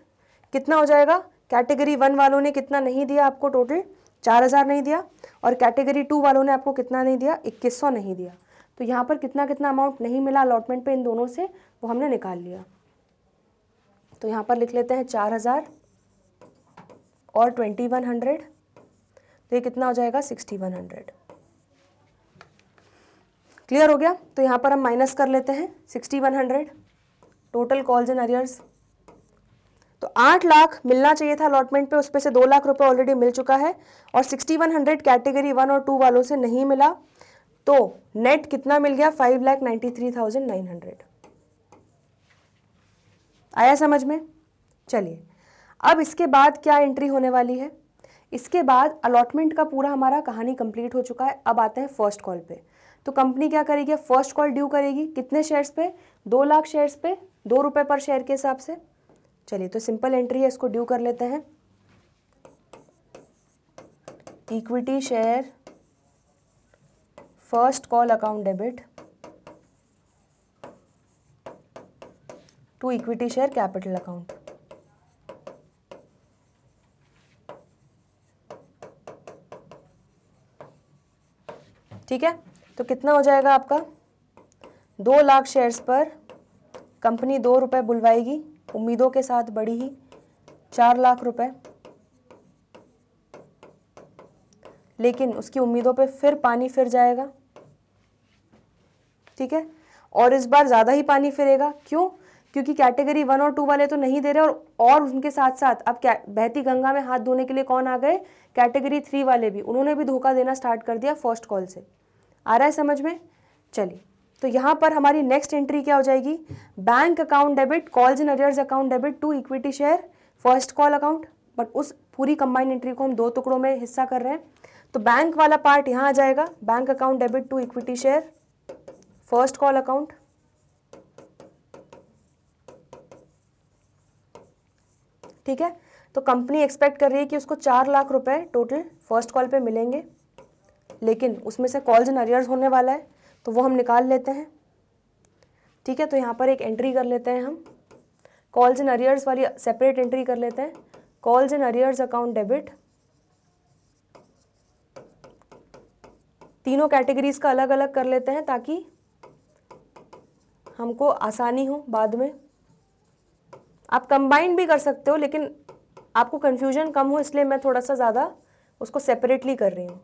कितना हो जाएगा कैटेगरी वन वालों ने कितना नहीं दिया आपको टोटल चार हज़ार नहीं दिया और कैटेगरी टू वालों ने आपको कितना नहीं दिया इक्कीस सौ नहीं दिया तो यहाँ पर कितना कितना अमाउंट नहीं मिला अलॉटमेंट पे इन दोनों से वो हमने निकाल लिया तो यहाँ पर लिख लेते हैं चार हज़ार और ट्वेंटी वन हंड्रेड तो ये कितना हो जाएगा सिक्सटी वन हंड्रेड क्लियर हो गया तो यहाँ पर हम माइनस कर लेते हैं sixty one hundred total calls in arrears तो आठ लाख मिलना चाहिए था अलॉटमेंट पे पर से दो लाख रुपए ऑलरेडी मिल चुका है और sixty one hundred category one और टू वालों से नहीं मिला तो नेट कितना मिल गया five lakh ninety three thousand nine hundred आया समझ में चलिए अब इसके बाद क्या एंट्री होने वाली है इसके बाद अलॉटमेंट का पूरा हमारा कहानी कंप्लीट हो चुका है अब आते हैं फर्स्ट कॉल पे तो कंपनी क्या करेगी फर्स्ट कॉल ड्यू करेगी कितने शेयर्स पे दो लाख शेयर्स पे दो रुपए पर शेयर के हिसाब से चलिए तो सिंपल एंट्री है इसको ड्यू कर लेते हैं equity share first call account debit to equity share capital account ठीक है तो कितना हो जाएगा आपका दो लाख शेयर्स पर कंपनी दो रुपए बुलवाएगी उम्मीदों के साथ बड़ी ही चार लाख रुपए लेकिन उसकी उम्मीदों पे फिर पानी फिर जाएगा ठीक है और इस बार ज़्यादा ही पानी फिरेगा क्यों क्योंकि कैटेगरी वन और टू वाले तो नहीं दे रहे और और उनके साथ साथ अब क्या बहती गंगा में हाथ धोने के लिए कौन आ गए कैटेगरी थ्री वाले भी उन्होंने भी धोखा देना स्टार्ट कर दिया फर्स्ट कॉल से आ रहा है समझ में चलिए तो यहाँ पर हमारी नेक्स्ट एंट्री क्या हो जाएगी bank account debit calls in arrears account debit to equity share first call account but उस पूरी कंबाइंड एंट्री को हम दो टुकड़ों में हिस्सा कर रहे हैं तो बैंक वाला पार्ट यहां आ जाएगा bank account debit to equity share first call account ठीक है तो कंपनी एक्सपेक्ट कर रही है कि उसको चार लाख रुपए टोटल फर्स्ट कॉल पे मिलेंगे लेकिन उसमें से कॉल इन अरियर्स होने वाला है तो वो हम निकाल लेते हैं ठीक है तो यहाँ पर एक एंट्री कर लेते हैं हम कॉल्स इन अरियर्स वाली सेपरेट एंट्री कर लेते हैं calls in arrears account debit तीनों कैटेगरीज का अलग अलग कर लेते हैं ताकि हमको आसानी हो बाद में आप कंबाइंड भी कर सकते हो लेकिन आपको कन्फ्यूजन कम हो इसलिए मैं थोड़ा सा ज़्यादा उसको सेपरेटली कर रही हूँ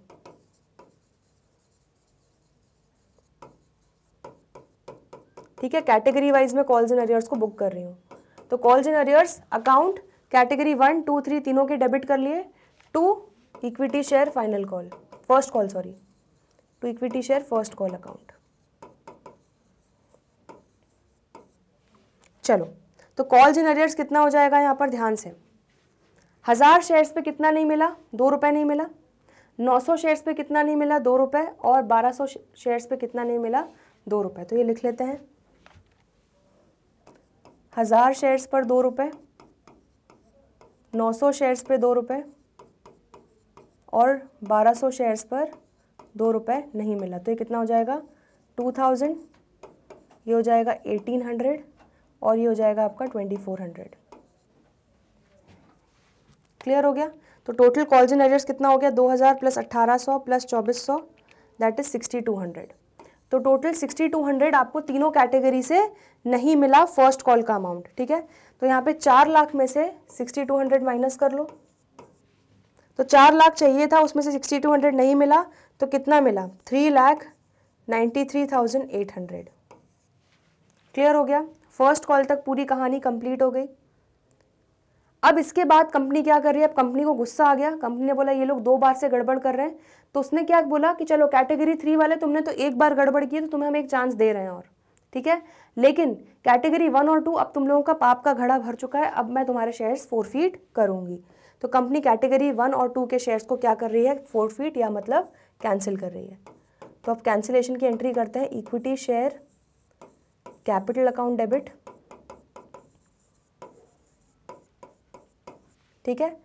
ठीक है कैटेगरी वाइज मैं कॉल्स इन अरियर्स को बुक कर रही हूँ तो calls in arrears account category one two three तीनों के डेबिट कर लिए to equity share final call first call sorry to equity share first call account चलो तो कॉल जनरेटर्स कितना हो जाएगा यहाँ पर ध्यान से हज़ार शेयर्स पे कितना नहीं मिला दो रुपए नहीं मिला नौ सौ शेयर्स पे कितना नहीं मिला दो रुपए और बारह सौ शेयर्स पे कितना नहीं मिला दो रुपए तो ये लिख लेते हैं हज़ार शेयर्स पर दो रुपए नौ सौ शेयर्स पे दो रुपए और बारह सौ शेयर्स पर दो रुपये नहीं मिला तो ये कितना हो जाएगा टू थाउजेंड ये हो जाएगा एटीन हंड्रेड और ये हो जाएगा आपका ट्वेंटी फोर हंड्रेड क्लियर हो गया तो टोटल कॉल्जन एरियर्स कितना हो गया दो हज़ार प्लस अट्ठारह सौ प्लस चौबीस सौ that is sixty two hundred तो टोटल सिक्सटी टू हंड्रेड आपको तीनों कैटेगरी से नहीं मिला फर्स्ट कॉल का अमाउंट ठीक है तो यहाँ पे चार लाख में से सिक्सटी टू हंड्रेड माइनस कर लो तो चार लाख चाहिए था उसमें से सिक्सटी टू हंड्रेड नहीं मिला तो कितना मिला three lakh ninety three thousand eight hundred clear हो गया फर्स्ट कॉल तक पूरी कहानी कंप्लीट हो गई अब इसके बाद कंपनी क्या कर रही है अब कंपनी को गुस्सा आ गया कंपनी ने बोला ये लोग दो बार से गड़बड़ कर रहे हैं तो उसने क्या बोला कि चलो कैटेगरी थ्री वाले तुमने तो एक बार गड़बड़ की है तो तुम्हें हम एक चांस दे रहे हैं और ठीक है लेकिन कैटेगरी वन और टू अब तुम लोगों का पाप का घड़ा भर चुका है अब मैं तुम्हारे शेयर्स फीट करूंगी तो कंपनी कैटेगरी वन और टू के शेयर्स को क्या कर रही है फोर फीट या मतलब कैंसिल कर रही है तो अब कैंसिलेशन की एंट्री करते हैं equity share capital account debit ठीक है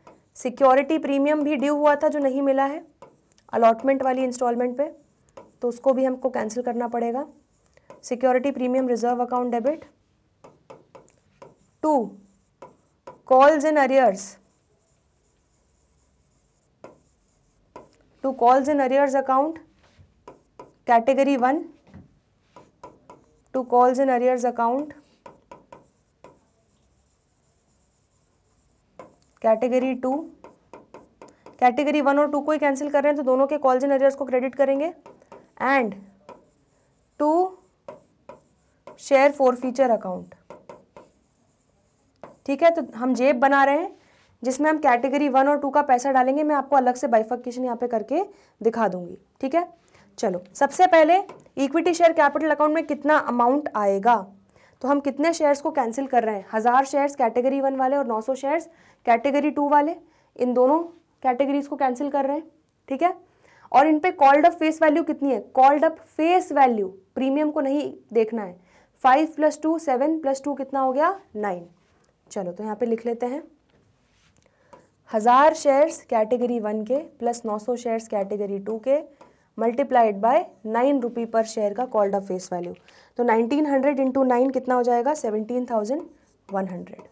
सिक्योरिटी प्रीमियम भी ड्यू हुआ था जो नहीं मिला है अलॉटमेंट वाली इंस्टॉलमेंट पे तो उसको भी हमको कैंसिल करना पड़ेगा security premium reserve account debit to calls in arrears to calls in arrears account category one to calls in arrears account category two category one और टू को ही कैंसिल कर रहे हैं तो दोनों के कॉल्स इन अरियर्स को क्रेडिट करेंगे and to share forfeiture account ठीक है तो हम जेब बना रहे हैं जिसमें हम कैटेगरी वन और टू का पैसा डालेंगे मैं आपको अलग से बाइफकेशन यहाँ पे करके दिखा दूंगी ठीक है चलो सबसे पहले इक्विटी शेयर कैपिटल अकाउंट में कितना अमाउंट आएगा तो हम कितने शेयर्स को कैंसिल कर रहे हैं हज़ार शेयर्स कैटेगरी वन वाले और नौ सौ शेयर्स कैटेगरी टू वाले इन दोनों कैटेगरीज को कैंसिल कर रहे हैं ठीक है और इन पे कॉल्ड अप फेस वैल्यू कितनी है called up face value premium को नहीं देखना है five plus two seven plus two कितना हो गया नाइन चलो तो यहाँ पे लिख लेते हैं हज़ार शेयर्स कैटेगरी वन के प्लस नौ सौ शेयर्स कैटेगरी टू के मल्टीप्लाइड बाय नाइन रुपी पर शेयर का कॉल्ड ऑफ फेस वैल्यू तो नाइनटीन हंड्रेड इंटू नाइन कितना हो जाएगा सेवनटीन थाउजेंड वन हंड्रेड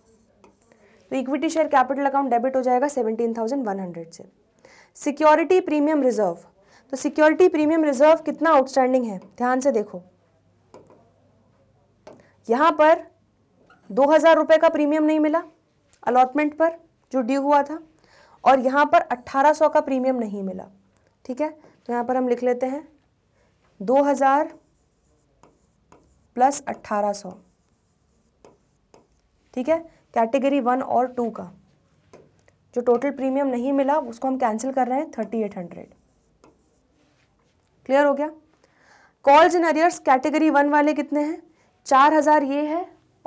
तो equity share capital account debit हो जाएगा सेवनटीन थाउजेंड वन हंड्रेड से सिक्योरिटी प्रीमियम रिजर्व तो सिक्योरिटी प्रीमियम रिजर्व कितना आउटस्टैंडिंग है ध्यान से देखो यहाँ पर दो हज़ार रुपये का प्रीमियम नहीं मिला अलॉटमेंट पर जो ड्यू हुआ था और यहाँ पर 1800 का प्रीमियम नहीं मिला ठीक है तो यहाँ पर हम लिख लेते हैं 2000 प्लस 1800 ठीक है कैटेगरी वन और टू का जो टोटल प्रीमियम नहीं मिला उसको हम कैंसिल कर रहे हैं थर्टी एट हंड्रेड क्लियर हो गया calls in arrears category one वाले कितने हैं चार हज़ार ये है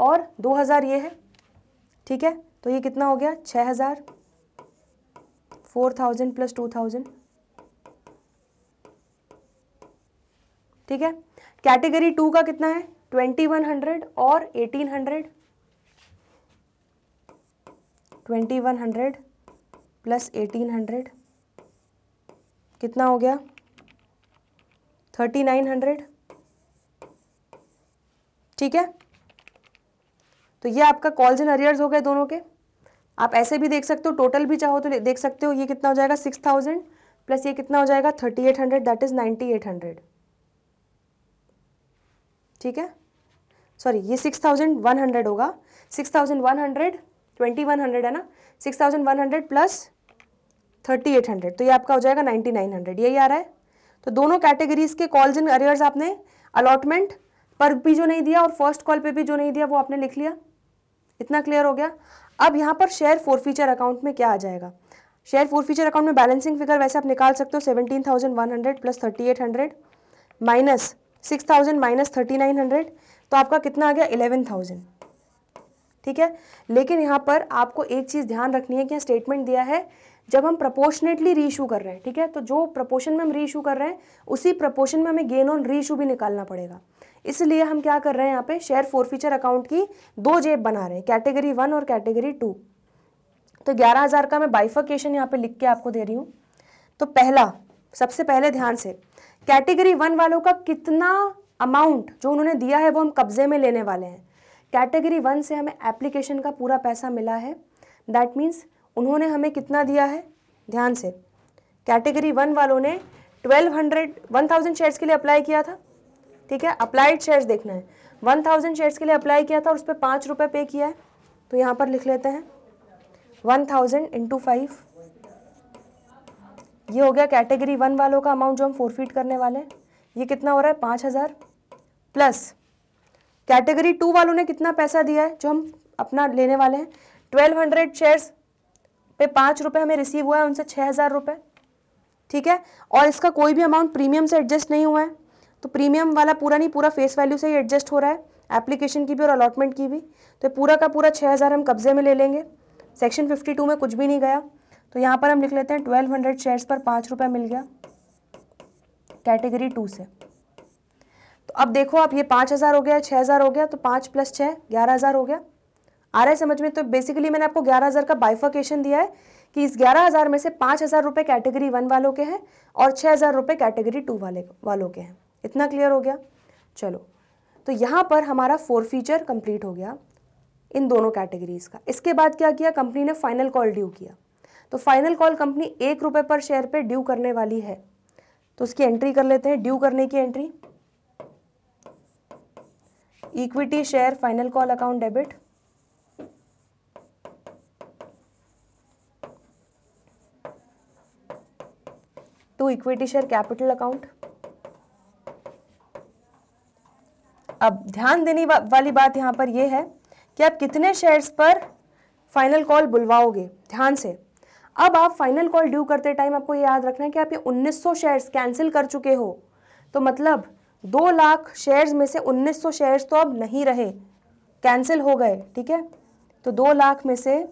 और दो हज़ार ये है ठीक है तो ये कितना हो गया छः हज़ार four thousand plus two thousand ठीक है कैटेगरी टू का कितना है ट्वेंटी वन हंड्रेड और eighteen hundred twenty one hundred plus eighteen hundred कितना हो गया थर्टी नाइन हंड्रेड ठीक है तो ये आपका कॉल्स एंड अरियर्स हो गए दोनों के आप ऐसे भी देख सकते हो टोटल भी चाहो तो देख सकते हो ये कितना हो जाएगा सिक्स थाउजेंड प्लस ये कितना हो जाएगा thirty eight hundred that is ninety eight hundred ठीक है सॉरी ये सिक्स थाउजेंड वन हंड्रेड होगा six thousand one hundred twenty one hundred है ना six thousand one hundred plus thirty eight hundred तो ये आपका हो जाएगा नाइन्टी नाइन हंड्रेड यही आ रहा है तो दोनों कैटेगरीज के कॉल्स इन अरियर्स आपने अलॉटमेंट पर भी जो नहीं दिया और फर्स्ट कॉल पे भी जो नहीं दिया वो आपने लिख लिया इतना क्लियर हो गया अब यहाँ पर शेयर फोर फीचर अकाउंट में क्या आ जाएगा शेयर फोर फीचर अकाउंट में बैलेंसिंग फिगर वैसे आप निकाल सकते हो seventeen thousand one hundred plus thirty eight hundred minus six thousand minus thirty nine hundred तो आपका कितना आ गया इलेवन थाउजेंड ठीक है लेकिन यहाँ पर आपको एक चीज़ ध्यान रखनी है कि यहाँ स्टेटमेंट दिया है जब हम प्रपोर्शनेटली रीइशू कर रहे हैं ठीक है तो जो प्रपोर्शन में हम रीइशू कर रहे हैं उसी प्रपोर्शन में हमें गेन ऑन रीइशू भी निकालना पड़ेगा इसलिए हम क्या कर रहे हैं यहाँ पे शेयर फोर फीचर अकाउंट की दो जेब बना रहे हैं कैटेगरी वन और कैटेगरी टू तो ग्यारह हज़ार का मैं बाइफकेशन यहाँ पे लिख के आपको दे रही हूँ तो पहला सबसे पहले ध्यान से कैटेगरी वन वालों का कितना अमाउंट जो उन्होंने दिया है वो हम कब्जे में लेने वाले हैं कैटेगरी वन से हमें एप्लीकेशन का पूरा पैसा मिला है दैट मीन्स उन्होंने हमें कितना दिया है ध्यान से कैटेगरी वन वालों ने twelve hundred one thousand shares के लिए अप्लाई किया था ठीक है अप्लाइड शेयर्स देखना है वन थाउजेंड शेयर्स के लिए अप्लाई किया था और उस पर पाँच रुपये पे किया है तो यहाँ पर लिख लेते हैं वन थाउजेंड इंटू फाइव ये हो गया कैटेगरी वन वालों का अमाउंट जो हम फोरफीट करने वाले हैं ये कितना हो रहा है पाँच हज़ार प्लस कैटेगरी टू वालों ने कितना पैसा दिया है जो हम अपना लेने वाले हैं ट्वेल्व हंड्रेड शेयर्स पे पाँच रुपये हमें रिसीव हुआ है उनसे छः हज़ार रुपये ठीक है और इसका कोई भी अमाउंट प्रीमियम से एडजस्ट नहीं हुआ है तो प्रीमियम वाला पूरा नहीं पूरा फेस वैल्यू से ही एडजस्ट हो रहा है एप्लीकेशन की भी और अलॉटमेंट की भी तो पूरा का पूरा छः हज़ार हम कब्जे में ले लेंगे सेक्शन फिफ्टी टू में कुछ भी नहीं गया तो यहाँ पर हम लिख लेते हैं ट्वेल्व हंड्रेड शेयर्स पर पाँच रुपये मिल गया कैटेगरी टू से तो अब देखो आप ये पाँच हज़ार हो गया छः हज़ार हो गया तो पाँच प्लस छः ग्यारह हज़ार हो गया आ रहा है समझ में तो बेसिकली मैंने आपको ग्यारह हज़ार का बाइफर्केशन दिया है कि इस ग्यारह हज़ार में से पाँच हज़ार रुपये कैटेगरी वन वालों के हैं और छः हज़ार रुपये कैटेगरी टू वाले वालों के हैं इतना क्लियर हो गया चलो तो यहाँ पर हमारा फोर फीचर कंप्लीट हो गया इन दोनों कैटेगरीज का इसके बाद क्या किया कंपनी ने फाइनल कॉल ड्यू किया तो फाइनल कॉल कंपनी एक रुपये पर शेयर पे ड्यू करने वाली है तो उसकी एंट्री कर लेते हैं ड्यू करने की entry equity share final call account debit to equity share capital account अब ध्यान देने वाली बात यहाँ पर यह है कि आप कितने शेयर्स पर फाइनल कॉल बुलवाओगे ध्यान से अब आप फाइनल कॉल ड्यू करते टाइम आपको ये याद रखना है कि आप ये 1900 शेयर्स कैंसिल कर चुके हो तो मतलब दो लाख शेयर्स में से 1900 शेयर्स तो अब नहीं रहे कैंसिल हो गए ठीक है तो दो लाख में से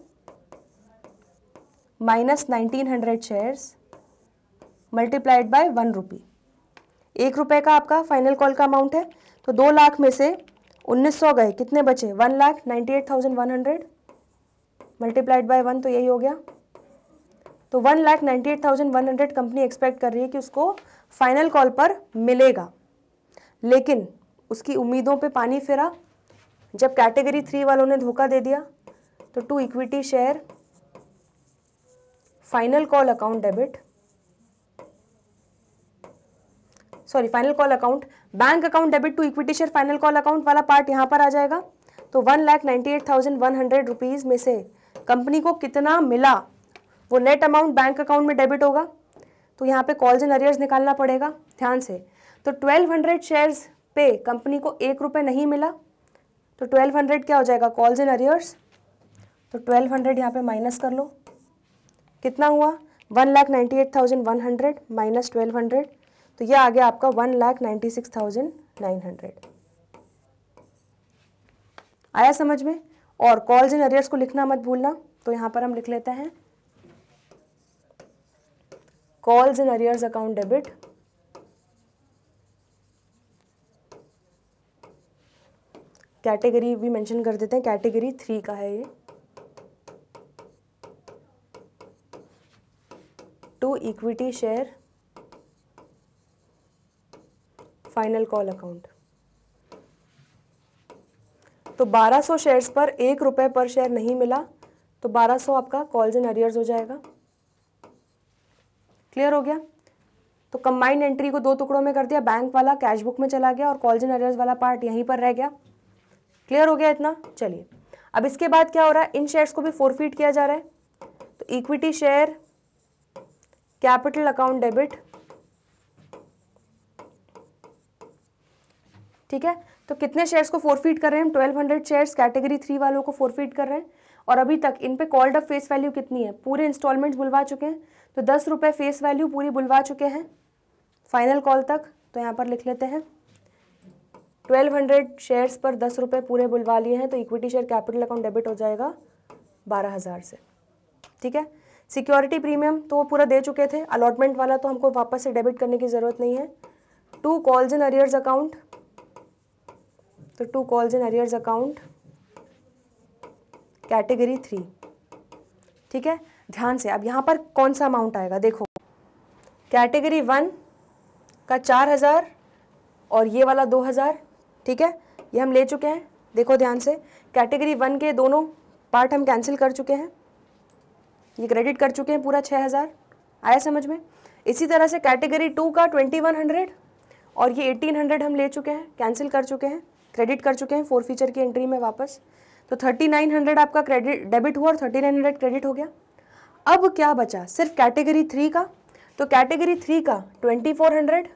minus nineteen hundred shares multiplied by one rupee एक रुपये का आपका फाइनल कॉल का अमाउंट है तो दो लाख में से उन्नीस सौ गए कितने बचे one lakh ninety eight thousand one hundred multiplied by one तो यही हो गया तो one lakh ninety eight thousand one hundred company expect कर रही है कि उसको फाइनल कॉल पर मिलेगा लेकिन उसकी उम्मीदों पे पानी फिरा जब कैटेगरी थ्री वालों ने धोखा दे दिया तो to equity share final call account debit sorry final call account bank account debit to equity share final call account वाला पार्ट यहाँ पर आ जाएगा तो one lakh ninety eight thousand one hundred rupees में से कंपनी को कितना मिला वो नेट अमाउंट बैंक अकाउंट में डेबिट होगा तो यहाँ पे कॉल्स एंड अरियर्स निकालना पड़ेगा ध्यान से तो ट्वेल्व हंड्रेड शेयर्स पे कंपनी को एक रुपये नहीं मिला तो ट्वेल्व हंड्रेड क्या हो जाएगा कॉल्स एंड अरियर्स तो ट्वेल्व हंड्रेड यहाँ पर माइनस कर लो कितना हुआ one lakh ninety eight thousand one hundred minus twelve hundred तो ये आ गया आपका one lakh ninety six thousand nine hundred आया समझ में और कॉल्स इन अरियर्स को लिखना मत भूलना तो यहाँ पर हम लिख लेते हैं calls in arrears account debit category भी मेंशन कर देते हैं कैटेगरी थ्री का है ये to equity share final call account तो 1200 शेयर्स पर एक रुपए पर शेयर नहीं मिला तो 1200 आपका कॉल्स इन अरियर्स हो जाएगा क्लियर हो गया तो कंबाइंड एंट्री को दो टुकड़ों में कर दिया बैंक वाला कैश बुक में चला गया और कॉल्स इन अरियर्स वाला पार्ट यहीं पर रह गया क्लियर हो गया इतना चलिए अब इसके बाद क्या हो रहा है इन शेयर्स को भी फोरफीट किया जा रहा है तो equity share capital account debit ठीक है तो कितने शेयर्स को फोरफीट कर रहे हैं हम twelve hundred shares category three वालों को फोरफीट कर रहे हैं और अभी तक इन पे कॉल्ड अप फेस वैल्यू कितनी है पूरे इंस्टॉलमेंट्स बुलवा चुके हैं तो दस रुपये फेस वैल्यू पूरी बुलवा चुके हैं फाइनल कॉल तक तो यहाँ पर लिख लेते हैं ट्वेल्व हंड्रेड शेयर्स पर दस रुपये पूरे बुलवा लिए हैं तो equity share capital account debit हो जाएगा बारह हज़ार से ठीक है सिक्योरिटी प्रीमियम तो वो पूरा दे चुके थे अलॉटमेंट वाला तो हमको वापस से डेबिट करने की ज़रूरत नहीं है to calls in arrears account तो to calls in arrears account category three ठीक है ध्यान से अब यहाँ पर कौन सा अमाउंट आएगा देखो कैटेगरी वन का चार हज़ार और ये वाला दो हज़ार ठीक है ये हम ले चुके हैं देखो ध्यान से कैटेगरी वन के दोनों पार्ट हम कैंसिल कर चुके हैं ये क्रेडिट कर चुके हैं पूरा छः हज़ार आया समझ में इसी तरह से कैटेगरी टू का ट्वेंटी वन हंड्रेड और ये एटीन हंड्रेड हम ले चुके हैं कैंसिल कर चुके हैं क्रेडिट कर चुके हैं फोर फीचर की एंट्री में वापस तो थर्टी नाइन हंड्रेड आपका क्रेडिट डेबिट हुआ और थर्टी नाइन हंड्रेड क्रेडिट हो गया अब क्या बचा सिर्फ कैटेगरी थ्री का तो कैटेगरी थ्री का ट्वेंटी फोर हंड्रेड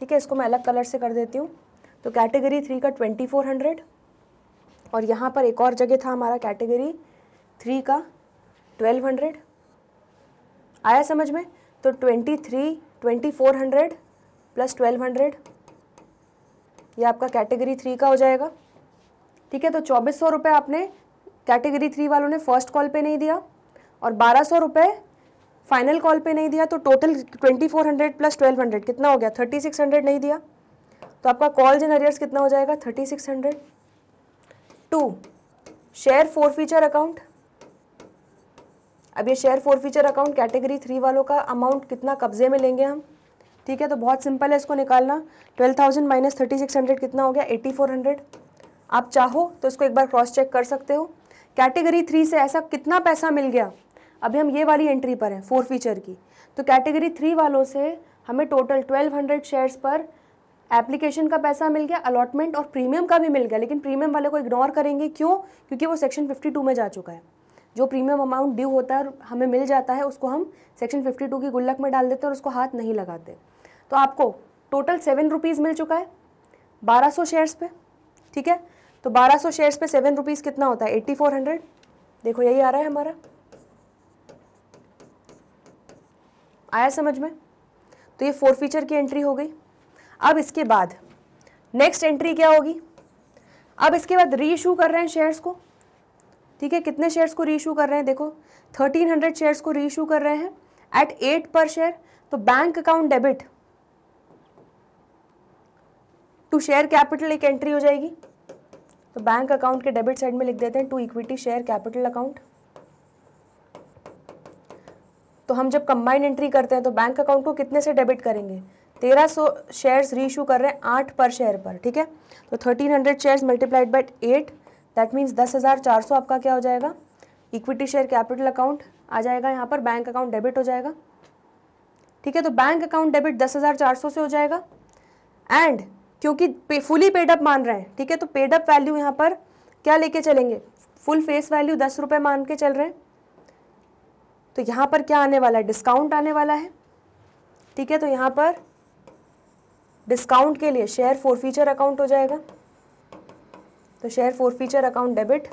ठीक है इसको मैं अलग कलर से कर देती हूँ तो कैटेगरी थ्री का ट्वेंटी फोर हंड्रेड और यहाँ पर एक और जगह था हमारा कैटेगरी थ्री का ट्वेल्व हंड्रेड आया समझ में तो twenty three twenty four hundred plus twelve hundred ये आपका कैटेगरी थ्री का हो जाएगा ठीक है तो चौबीस सौ रुपये आपने कैटेगरी थ्री वालों ने फर्स्ट कॉल पे नहीं दिया और बारह सौ रुपये फाइनल कॉल पे नहीं दिया तो total twenty four hundred plus twelve hundred कितना हो गया थर्टी सिक्स हंड्रेड नहीं दिया तो आपका कॉल इन अरियर्स कितना हो जाएगा thirty six hundred to share forfeiture account अब ये share forfeiture account category three वालों का अमाउंट कितना कब्जे में लेंगे हम ठीक है तो बहुत सिंपल है इसको निकालना twelve thousand minus thirty six hundred कितना हो गया एटी फोर हंड्रेड आप चाहो तो इसको एक बार क्रॉस चेक कर सकते हो कैटेगरी थ्री से ऐसा कितना पैसा मिल गया अभी हम ये वाली एंट्री पर हैं फोर फीचर की तो कैटेगरी थ्री वालों से हमें टोटल ट्वेल्व हंड्रेड शेयर्स पर एप्लीकेशन का पैसा मिल गया अलॉटमेंट और प्रीमियम का भी मिल गया लेकिन प्रीमियम वाले को इग्नोर करेंगे क्यों क्योंकि वो सेक्शन 52 में जा चुका है जो प्रीमियम अमाउंट ड्यू होता है हमें मिल जाता है उसको हम सेक्शन 52 की गुल्लक में डाल देते हैं और उसको हाथ नहीं लगाते तो आपको टोटल सेवन रुपीज़ मिल चुका है बारह सौ शेयर्स पे ठीक है तो बारह सौ शेयर्स पे सेवन रुपीज़ कितना होता है एट्टी फोर हंड्रेड देखो यही आ रहा है हमारा आया समझ में तो ये फोर फीचर की एंट्री हो गई अब इसके बाद नेक्स्ट एंट्री क्या होगी अब इसके बाद रीइशू कर रहे हैं शेयर्स को ठीक है कितने शेयर्स को री इशू कर रहे हैं देखो थर्टीन हंड्रेड शेयर्स को इशू कर रहे हैं एट एट पर शेयर तो bank account debit to share capital एक एंट्री हो जाएगी तो बैंक अकाउंट के डेबिट साइड में लिख देते हैं to equity share capital account तो हम जब कंबाइंड एंट्री करते हैं तो बैंक अकाउंट को कितने से डेबिट करेंगे तेरह सौ शेयर्स रीशू कर रहे हैं आठ पर शेयर पर ठीक है तो thirteen hundred shares multiplied by eight that means दस हज़ार चार सौ आपका क्या हो जाएगा इक्विटी शेयर कैपिटल अकाउंट आ जाएगा यहाँ पर बैंक अकाउंट डेबिट हो जाएगा ठीक है तो बैंक अकाउंट डेबिट दस हज़ार चार सौ से हो जाएगा एंड क्योंकि पे, फुली पेडअप मान रहे हैं ठीक है तो पेडअप वैल्यू यहाँ पर क्या लेके चलेंगे फुल फेस वैल्यू दस रुपये मान के चल रहे हैं तो यहाँ पर क्या आने वाला है डिस्काउंट आने वाला है ठीक है तो यहाँ पर डिस्काउंट के लिए शेयर फोर फीचर अकाउंट हो जाएगा तो share forfeiture account debit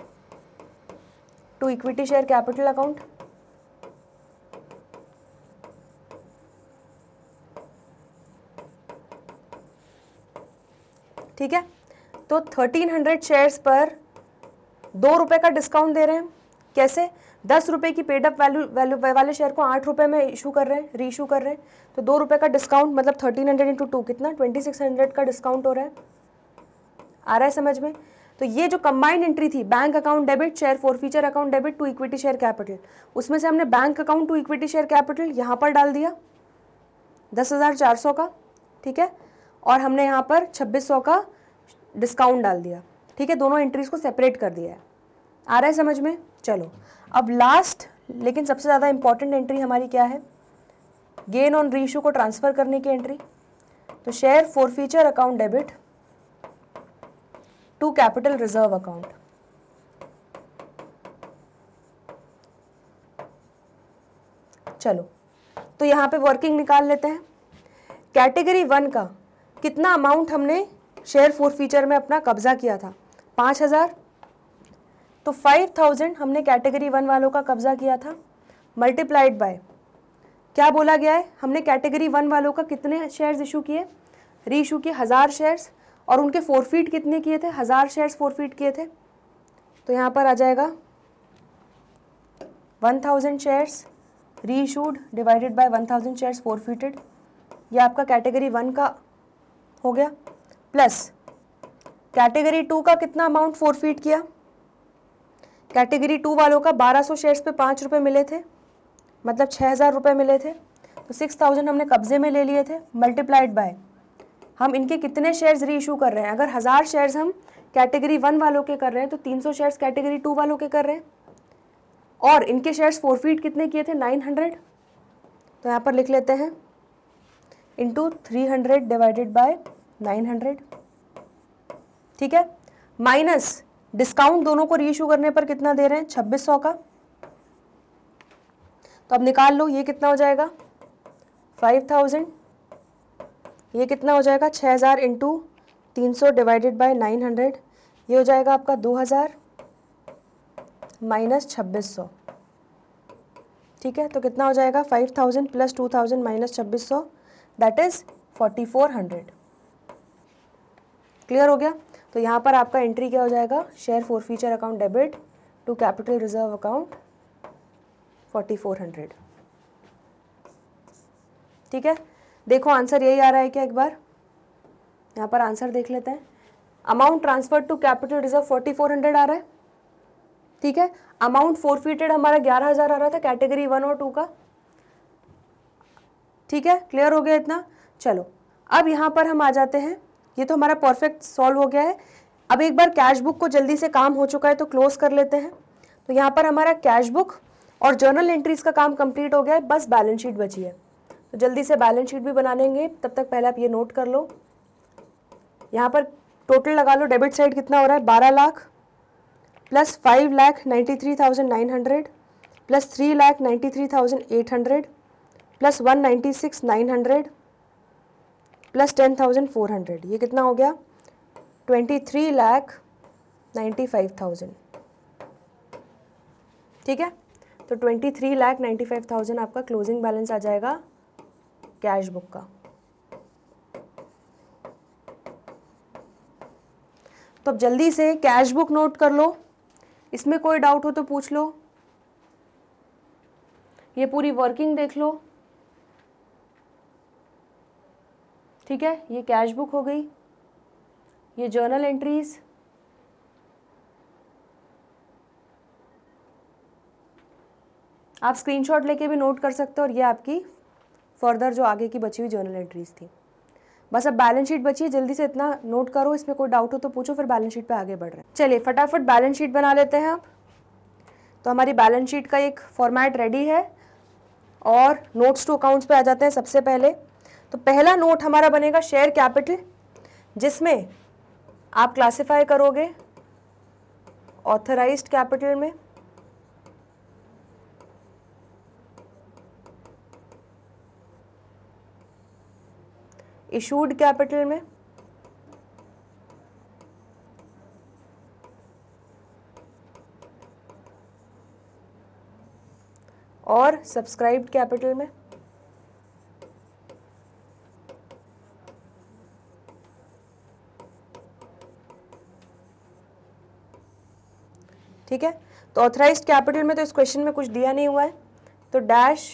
to equity share capital account ठीक है तो 1300 शेयर्स पर दो रुपये का डिस्काउंट दे रहे हैं कैसे दस रुपये की पेडअप वैल्यू वैल्यू वाले शेयर को आठ रुपये में इशू कर रहे हैं इशू कर रहे हैं तो दो रुपये का डिस्काउंट मतलब थर्टीन हंड्रेड इंटू टू कितना ट्वेंटी सिक्स हंड्रेड का डिस्काउंट हो रहा है आ रहा है समझ में तो ये जो कंबाइंड एंट्री थी bank account debit share forfeiture account debit to equity share capital उसमें से हमने bank account to equity share capital यहाँ पर डाल दिया दस हज़ार चार सौ का ठीक है और हमने यहाँ पर छब्बीस सौ का डिस्काउंट डाल दिया ठीक है दोनों एंट्रीज को सेपरेट कर दिया है आ रहा है समझ में चलो अब लास्ट लेकिन सबसे ज़्यादा इंपॉर्टेंट एंट्री हमारी क्या है गेन ऑन रीशू को ट्रांसफ़र करने की एंट्री तो share forfeiture account debit to capital reserve account चलो तो यहाँ पे वर्किंग निकाल लेते हैं कैटेगरी वन का कितना अमाउंट हमने शेयर फोर फीचर में अपना कब्जा किया था पाँच हज़ार तो फाइव थाउजेंड हमने कैटेगरी वन वालों का कब्जा किया था मल्टीप्लाइड बाय क्या बोला गया है हमने कैटेगरी वन वालों का कितने शेयर्स इशू किए री इशू किए हज़ार शेयर्स और उनके फोर फीट कितने किए थे हज़ार शेयर्स फोर फीट किए थे तो यहाँ पर आ जाएगा one thousand shares reissued divided by one thousand shares forfeited यह आपका कैटेगरी वन का हो गया प्लस कैटेगरी टू का कितना अमाउंट फोरफीट किया कैटेगरी टू वालों का 1200 शेयर्स पे पाँच रुपये मिले थे मतलब छः हज़ार रुपये मिले थे तो सिक्स थाउजेंड हमने कब्जे में ले लिए थे मल्टीप्लाइड बाय हम इनके कितने शेयर्स री इशू कर रहे हैं अगर हज़ार शेयर्स हम कैटेगरी वन वालों के कर रहे हैं तो तीन सौ शेयर्स कैटेगरी टू वालों के कर रहे हैं और इनके शेयर्स फोरफीट कितने किए थे नाइन हंड्रेड तो यहाँ पर लिख लेते हैं into three hundred divided by nine hundred ठीक है माइनस डिस्काउंट दोनों को रीइू करने पर कितना दे रहे हैं छब्बीस सौ का तो अब निकाल लो ये कितना हो जाएगा फाइव थाउजेंड ये कितना हो जाएगा 6000 हज़ार इंटू तीन सौ डिवाइडेड बाई नाइन हंड्रेड ये हो जाएगा आपका दो हज़ार माइनस छब्बीस सौ ठीक है तो कितना हो जाएगा five thousand plus two thousand minus छब्बीस सौ that is forty four hundred clear हो गया तो यहाँ पर आपका एंट्री क्या हो जाएगा share forfeiture account debit to capital reserve account forty four hundred ठीक है देखो आंसर यही आ रहा है क्या एक बार यहाँ पर आंसर देख लेते हैं amount transfer to capital reserve forty four hundred आ रहा है ठीक है अमाउंट फोरफीटेड हमारा ग्यारह हज़ार आ रहा था कैटेगरी वन और टू का ठीक है क्लियर हो गया इतना चलो अब यहाँ पर हम आ जाते हैं ये तो हमारा परफेक्ट सॉल्व हो गया है अब एक बार कैश बुक को जल्दी से काम हो चुका है तो क्लोज कर लेते हैं तो यहाँ पर हमारा कैश बुक और जर्नल एंट्रीज का काम कंप्लीट हो गया है बस बैलेंस शीट बची है तो जल्दी से बैलेंस शीट भी बना लेंगे तब तक पहले आप ये नोट कर लो यहाँ पर टोटल लगा लो डेबिट साइड कितना हो रहा है बारह lakh plus five lakh ninety three thousand nine hundred plus three lakh ninety three thousand eight hundred plus one ninety six nine hundred plus ten thousand four hundred ये कितना हो गया twenty three lakh ninety five thousand ठीक है तो twenty three lakh ninety five thousand आपका closing balance आ जाएगा कैश बुक का तो अब जल्दी से कैश बुक नोट कर लो इसमें कोई डाउट हो तो पूछ लो ये पूरी वर्किंग देख लो ठीक है ये कैश बुक हो गई ये जर्नल एंट्रीज आप स्क्रीनशॉट लेके भी नोट कर सकते हो और ये आपकी फर्दर जो आगे की बची हुई जर्नल एंट्रीज थी बस अब बैलेंस शीट बची है जल्दी से इतना नोट करो इसमें कोई डाउट हो तो पूछो फिर बैलेंस शीट पे आगे बढ़ रहे हैं चलिए फटाफट बैलेंस शीट बना लेते हैं आप तो हमारी बैलेंस शीट का एक फॉर्मेट रेडी है और नोट्स टू अकाउंट्स पे आ जाते हैं सबसे पहले तो पहला नोट हमारा बनेगा शेयर कैपिटल जिसमें आप क्लासिफाई करोगे ऑथराइज्ड कैपिटल में इशूड कैपिटल में और सब्सक्राइब्ड कैपिटल में ठीक है तो ऑथराइज कैपिटल में तो इस क्वेश्चन में कुछ दिया नहीं हुआ है तो dash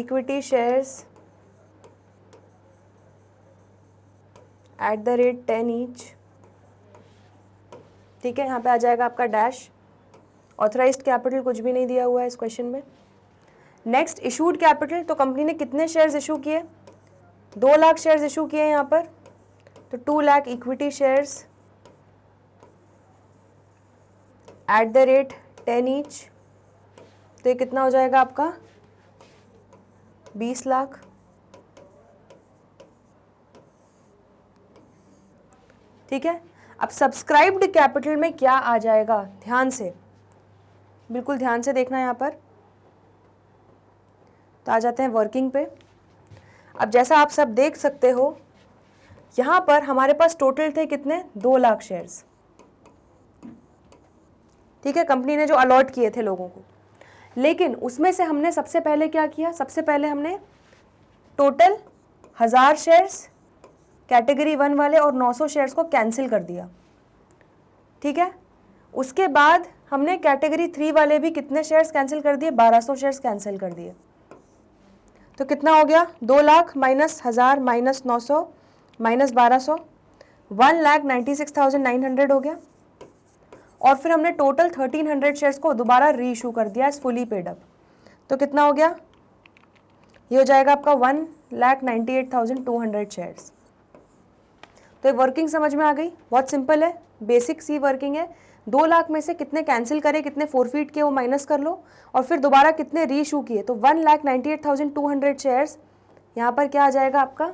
equity shares at the rate ten each ठीक है यहाँ पे आ जाएगा आपका डैश ऑथराइज कैपिटल कुछ भी नहीं दिया हुआ है इस क्वेश्चन में नेक्स्ट इशूड कैपिटल तो कंपनी ने कितने शेयर्स इशू किए दो लाख शेयर्स इशू किए हैं यहाँ पर तो two lakh equity shares at the rate ten each तो ये कितना हो जाएगा आपका बीस लाख ठीक है अब सब्सक्राइब्ड कैपिटल में क्या आ जाएगा ध्यान से बिल्कुल ध्यान से देखना यहाँ पर तो आ जाते हैं वर्किंग पे अब जैसा आप सब देख सकते हो यहाँ पर हमारे पास टोटल थे कितने दो लाख शेयर्स ठीक है कंपनी ने जो अलॉट किए थे लोगों को लेकिन उसमें से हमने सबसे पहले क्या किया सबसे पहले हमने टोटल हज़ार शेयर्स कैटेगरी वन वाले और 900 शेयर्स को कैंसिल कर दिया ठीक है उसके बाद हमने कैटेगरी थ्री वाले भी कितने शेयर्स कैंसिल कर दिए 1200 शेयर्स कैंसिल कर दिए तो कितना हो गया दो लाख माइनस हज़ार माइनस नौ सौ माइनस बारह सौ one lakh ninety six thousand nine hundred हो गया और फिर हमने टोटल 1300 शेयर्स को दोबारा री इशू कर दिया इस फुली पेड अप तो कितना हो गया ये हो जाएगा आपका one lakh ninety eight thousand two hundred shares तो ये वर्किंग समझ में आ गई बहुत सिंपल है बेसिक सी वर्किंग है दो लाख में से कितने कैंसिल करे कितने फोर फीट के वो माइनस कर लो और फिर दोबारा कितने री इशू किए तो one lakh ninety eight thousand two hundred shares यहाँ पर क्या आ जाएगा आपका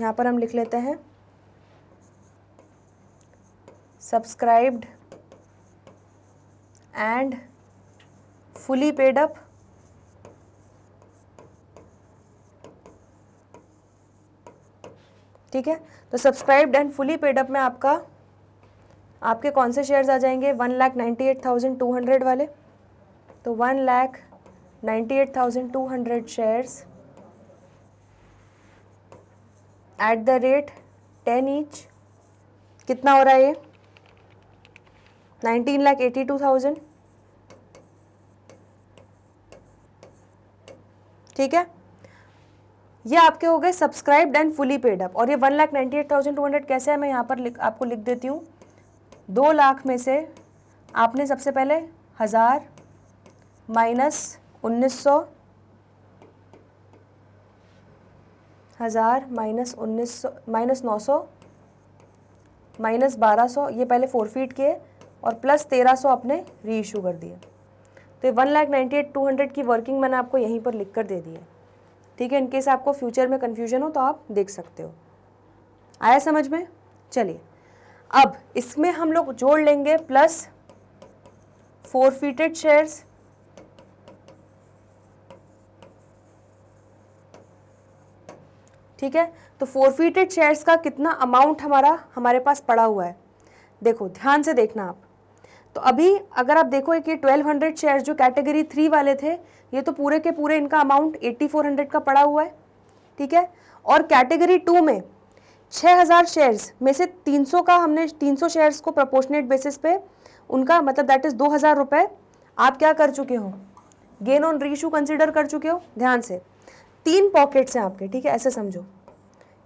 यहाँ पर हम लिख लेते हैं subscribed and fully paid up ठीक है तो subscribed and fully paid up में आपका आपके कौन से शेयर्स आ जाएंगे one lakh ninety eight thousand two hundred वाले तो one lakh ninety eight thousand two hundred shares at the rate ten each कितना हो रहा है ये nineteen lakh eighty two thousand ठीक है ये आपके हो गए subscribed and fully paid up और ये one lakh ninety eight thousand two hundred कैसे है मैं यहाँ पर लिख, आपको लिख देती हूँ दो लाख में से आपने सबसे पहले हज़ार माइनस उन्नीस सौ हज़ार माइनस उन्नीस सौ माइनस नौ सौ माइनस बारह सौ ये पहले फोर फीट के और प्लस तेरह सौ आपने री इशू कर दिए तो one lakh ninety eight two hundred की वर्किंग मैंने आपको यहीं पर लिख कर दे दी है ठीक है इनकेस आपको फ्यूचर में कन्फ्यूजन हो तो आप देख सकते हो आया समझ में चलिए अब इसमें हम लोग जोड़ लेंगे प्लस फोर फीटेड शेयर्स ठीक है तो फोरफीटेड शेयर्स का कितना अमाउंट हमारा हमारे पास पड़ा हुआ है देखो ध्यान से देखना आप तो अभी अगर आप देखो एक ट्वेल्व 1200 शेयर्स जो कैटेगरी थ्री वाले थे ये तो पूरे के पूरे इनका अमाउंट 8400 का पड़ा हुआ है ठीक है और कैटेगरी टू में 6000 शेयर्स में से 300 का हमने 300 शेयर्स को प्रपोर्शनेट बेसिस पे उनका मतलब दैट इज़ दो हज़ार रुपये आप क्या कर चुके हो गेन ऑन रीशू कंसिडर कर चुके हो ध्यान से तीन पॉकेट्स हैं आपके ठीक है ऐसे समझो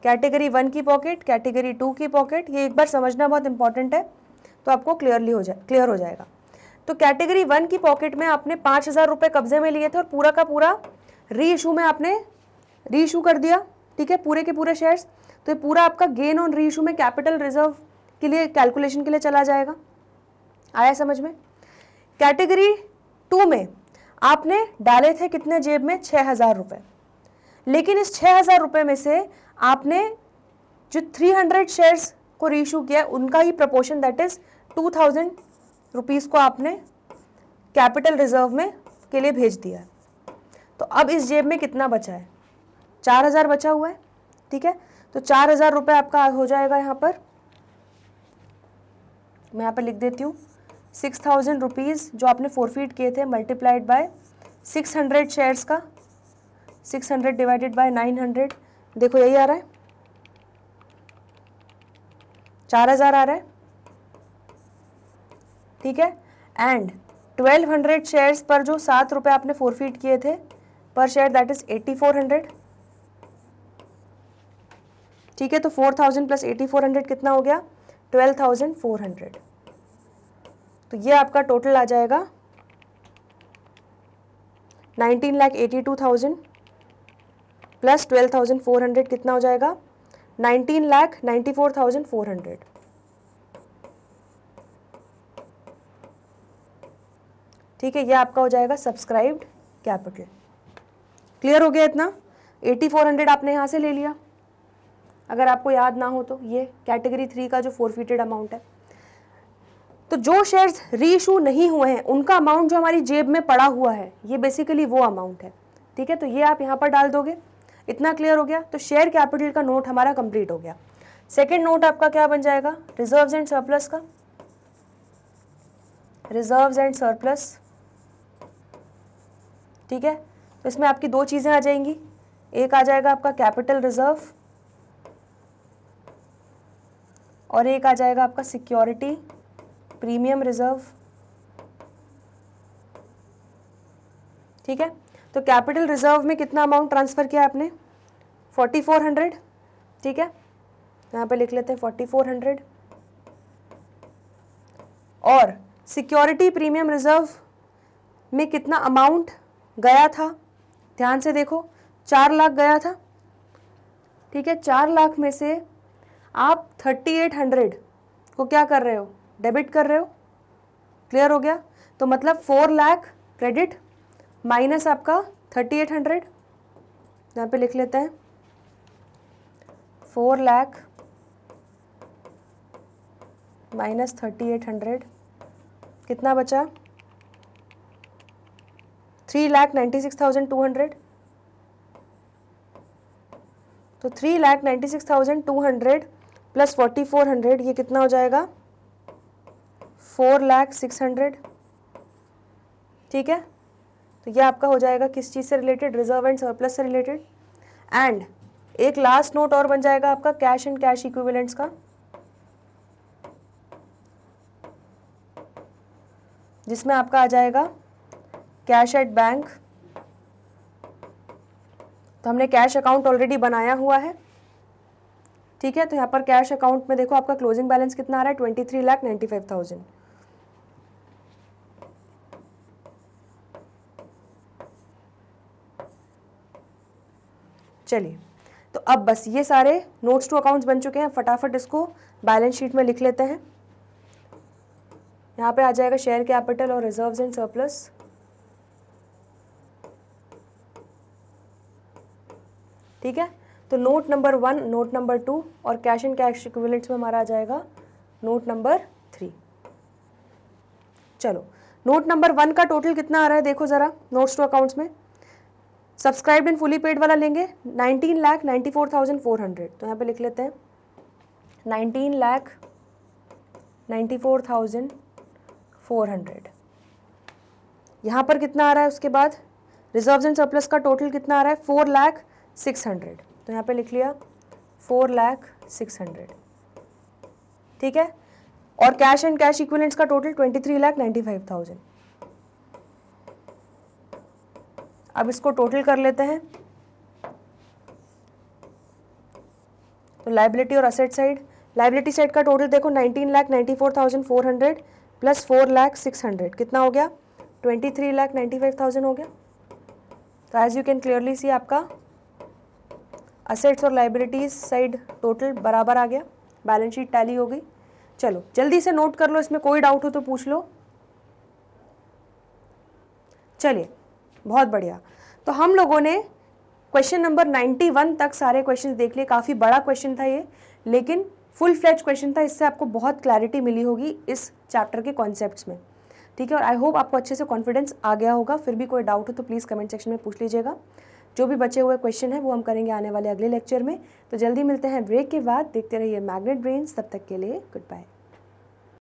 कैटेगरी वन की पॉकेट कैटेगरी टू की पॉकेट ये एक बार समझना बहुत इंपॉर्टेंट है तो आपको क्लियरली हो जाए क्लियर हो जाएगा तो कैटेगरी वन की पॉकेट में आपने पाँच हज़ार रुपये कब्जे में लिए थे और पूरा का पूरा री इशू में आपने री इशू कर दिया ठीक है पूरे के पूरे शेयर्स तो ये पूरा आपका गेन ऑन री इशू में कैपिटल रिजर्व के लिए कैलकुलेशन के लिए चला जाएगा आया समझ में कैटेगरी टू में आपने डाले थे कितने जेब में छः हज़ार रुपये लेकिन इस छः हज़ार रुपये में से आपने जो थ्री हंड्रेड शेयर्स को रीशू किया उनका ही proportion that is two thousand rupees को आपने कैपिटल रिजर्व में के लिए भेज दिया है तो अब इस जेब में कितना बचा है चार हज़ार बचा हुआ है ठीक है तो चार हज़ार रुपये आपका हो जाएगा यहाँ पर मैं यहाँ पर लिख देती हूँ सिक्स थाउजेंड रुपीज़ जो आपने फोरफीट किए थे multiplied by six hundred shares का six hundred divided by nine hundred देखो यही आ रहा है चार हज़ार आ रहा है ठीक है एंड 1200 शेयर्स पर जो सात रुपये आपने फोरफीट किए थे पर शेयर दैट इज 8400 ठीक है तो 4000 प्लस 8400 कितना हो गया 12400 तो ये आपका टोटल आ जाएगा 19 लाख 82,000 प्लस 12,400 कितना हो जाएगा 19 लाख 94,400 ठीक है ये आपका हो जाएगा सब्सक्राइब्ड कैपिटल क्लियर हो गया इतना एटी फोर हंड्रेड आपने यहाँ से ले लिया अगर आपको याद ना हो तो ये कैटेगरी थ्री का जो फोरफीटेड अमाउंट है तो जो शेयर्स रीइशू नहीं हुए हैं उनका अमाउंट जो हमारी जेब में पड़ा हुआ है ये बेसिकली वो अमाउंट है ठीक है तो ये आप यहाँ पर डाल दोगे इतना क्लियर हो गया तो शेयर कैपिटल का नोट हमारा कंप्लीट हो गया सेकेंड नोट आपका क्या बन जाएगा रिजर्व एंड सरप्लस का रिजर्व एंड सरप्लस ठीक है तो इसमें आपकी दो चीज़ें आ जाएंगी एक आ जाएगा आपका कैपिटल रिजर्व और एक आ जाएगा आपका सिक्योरिटी प्रीमियम रिजर्व ठीक है तो कैपिटल रिजर्व में कितना अमाउंट ट्रांसफ़र किया आपने फोर्टी फोर हंड्रेड ठीक है यहाँ पे लिख लेते हैं फोर्टी फोर हंड्रेड और सिक्योरिटी प्रीमियम रिजर्व में कितना अमाउंट गया था ध्यान से देखो चार लाख गया था ठीक है चार लाख में से आप थर्टी एट हंड्रेड को क्या कर रहे हो डेबिट कर रहे हो क्लियर हो गया तो मतलब फोर लाख क्रेडिट माइनस आपका थर्टी एट हंड्रेड यहाँ पे लिख लेते हैं four lakh minus thirty eight hundred कितना बचा three lakh ninety six thousand two hundred तो three lakh ninety six thousand two hundred plus forty four hundred ये कितना हो जाएगा फोर लाख सिक्स हंड्रेड ठीक है तो ये आपका हो जाएगा किस चीज़ से रिलेटेड रिजर्व एंड सरप्लस से रिलेटेड एंड एक लास्ट नोट और बन जाएगा आपका कैश एंड कैश इक्विवेलेंट्स का जिसमें आपका आ जाएगा कैश एट बैंक तो हमने कैश अकाउंट ऑलरेडी बनाया हुआ है ठीक है तो यहाँ पर कैश अकाउंट में देखो आपका क्लोजिंग बैलेंस कितना आ रहा है twenty three lakh ninety five thousand चलिए तो अब बस ये सारे नोट्स टू अकाउंट्स बन चुके हैं फटाफट इसको बैलेंस शीट में लिख लेते हैं यहाँ पे आ जाएगा शेयर कैपिटल और रिजर्व्स एंड सरप्लस ठीक है तो note number one note number two और कैश एंड कैश इक्विवेलेंट्स में हमारा आ जाएगा नोट नंबर थ्री चलो नोट नंबर वन का टोटल कितना आ रहा है देखो ज़रा नोट्स टू अकाउंट्स में सब्सक्राइब एंड फुली पेड वाला लेंगे nineteen lakh ninety four thousand four hundred तो यहाँ पे लिख लेते हैं nineteen lakh ninety four thousand four hundred यहाँ पर कितना आ रहा है उसके बाद रिजर्व एंड सरप्लस का टोटल कितना आ रहा है four lakh ninety six hundred तो यहाँ पे लिख लिया फोर लैख सिक्स हंड्रेड ठीक है और कैश एंड कैश इक्विलेंट्स का total twenty three lakh ninety five thousand अब इसको टोटल कर लेते हैं तो लाइबिलिटी और असेट साइड लाइबिलिटी साइड का टोटल देखो nineteen lakh ninety four thousand four hundred plus four lakh six hundred कितना हो गया twenty three lakh ninety five thousand हो गया तो as you can clearly see आपका असेट्स और लाइबिलिटीज साइड टोटल बराबर आ गया बैलेंस शीट टैली हो गई चलो जल्दी से नोट कर लो इसमें कोई डाउट हो तो पूछ लो चलिए बहुत बढ़िया तो हम लोगों ने क्वेश्चन नंबर 91 तक सारे क्वेश्चंस देख लिए काफ़ी बड़ा क्वेश्चन था ये लेकिन फुल फ्लैच क्वेश्चन था इससे आपको बहुत क्लैरिटी मिली होगी इस चैप्टर के कॉन्सेप्ट्स में ठीक है और आई होप आपको अच्छे से कॉन्फिडेंस आ गया होगा फिर भी कोई डाउट हो तो प्लीज़ कमेंट सेक्शन में पूछ लीजिएगा जो भी बचे हुए क्वेश्चन हैं वो हम करेंगे आने वाले अगले लेक्चर में तो जल्दी मिलते हैं ब्रेक के बाद देखते रहिए मैग्नेट ब्रेन तब तक के लिए गुड बाय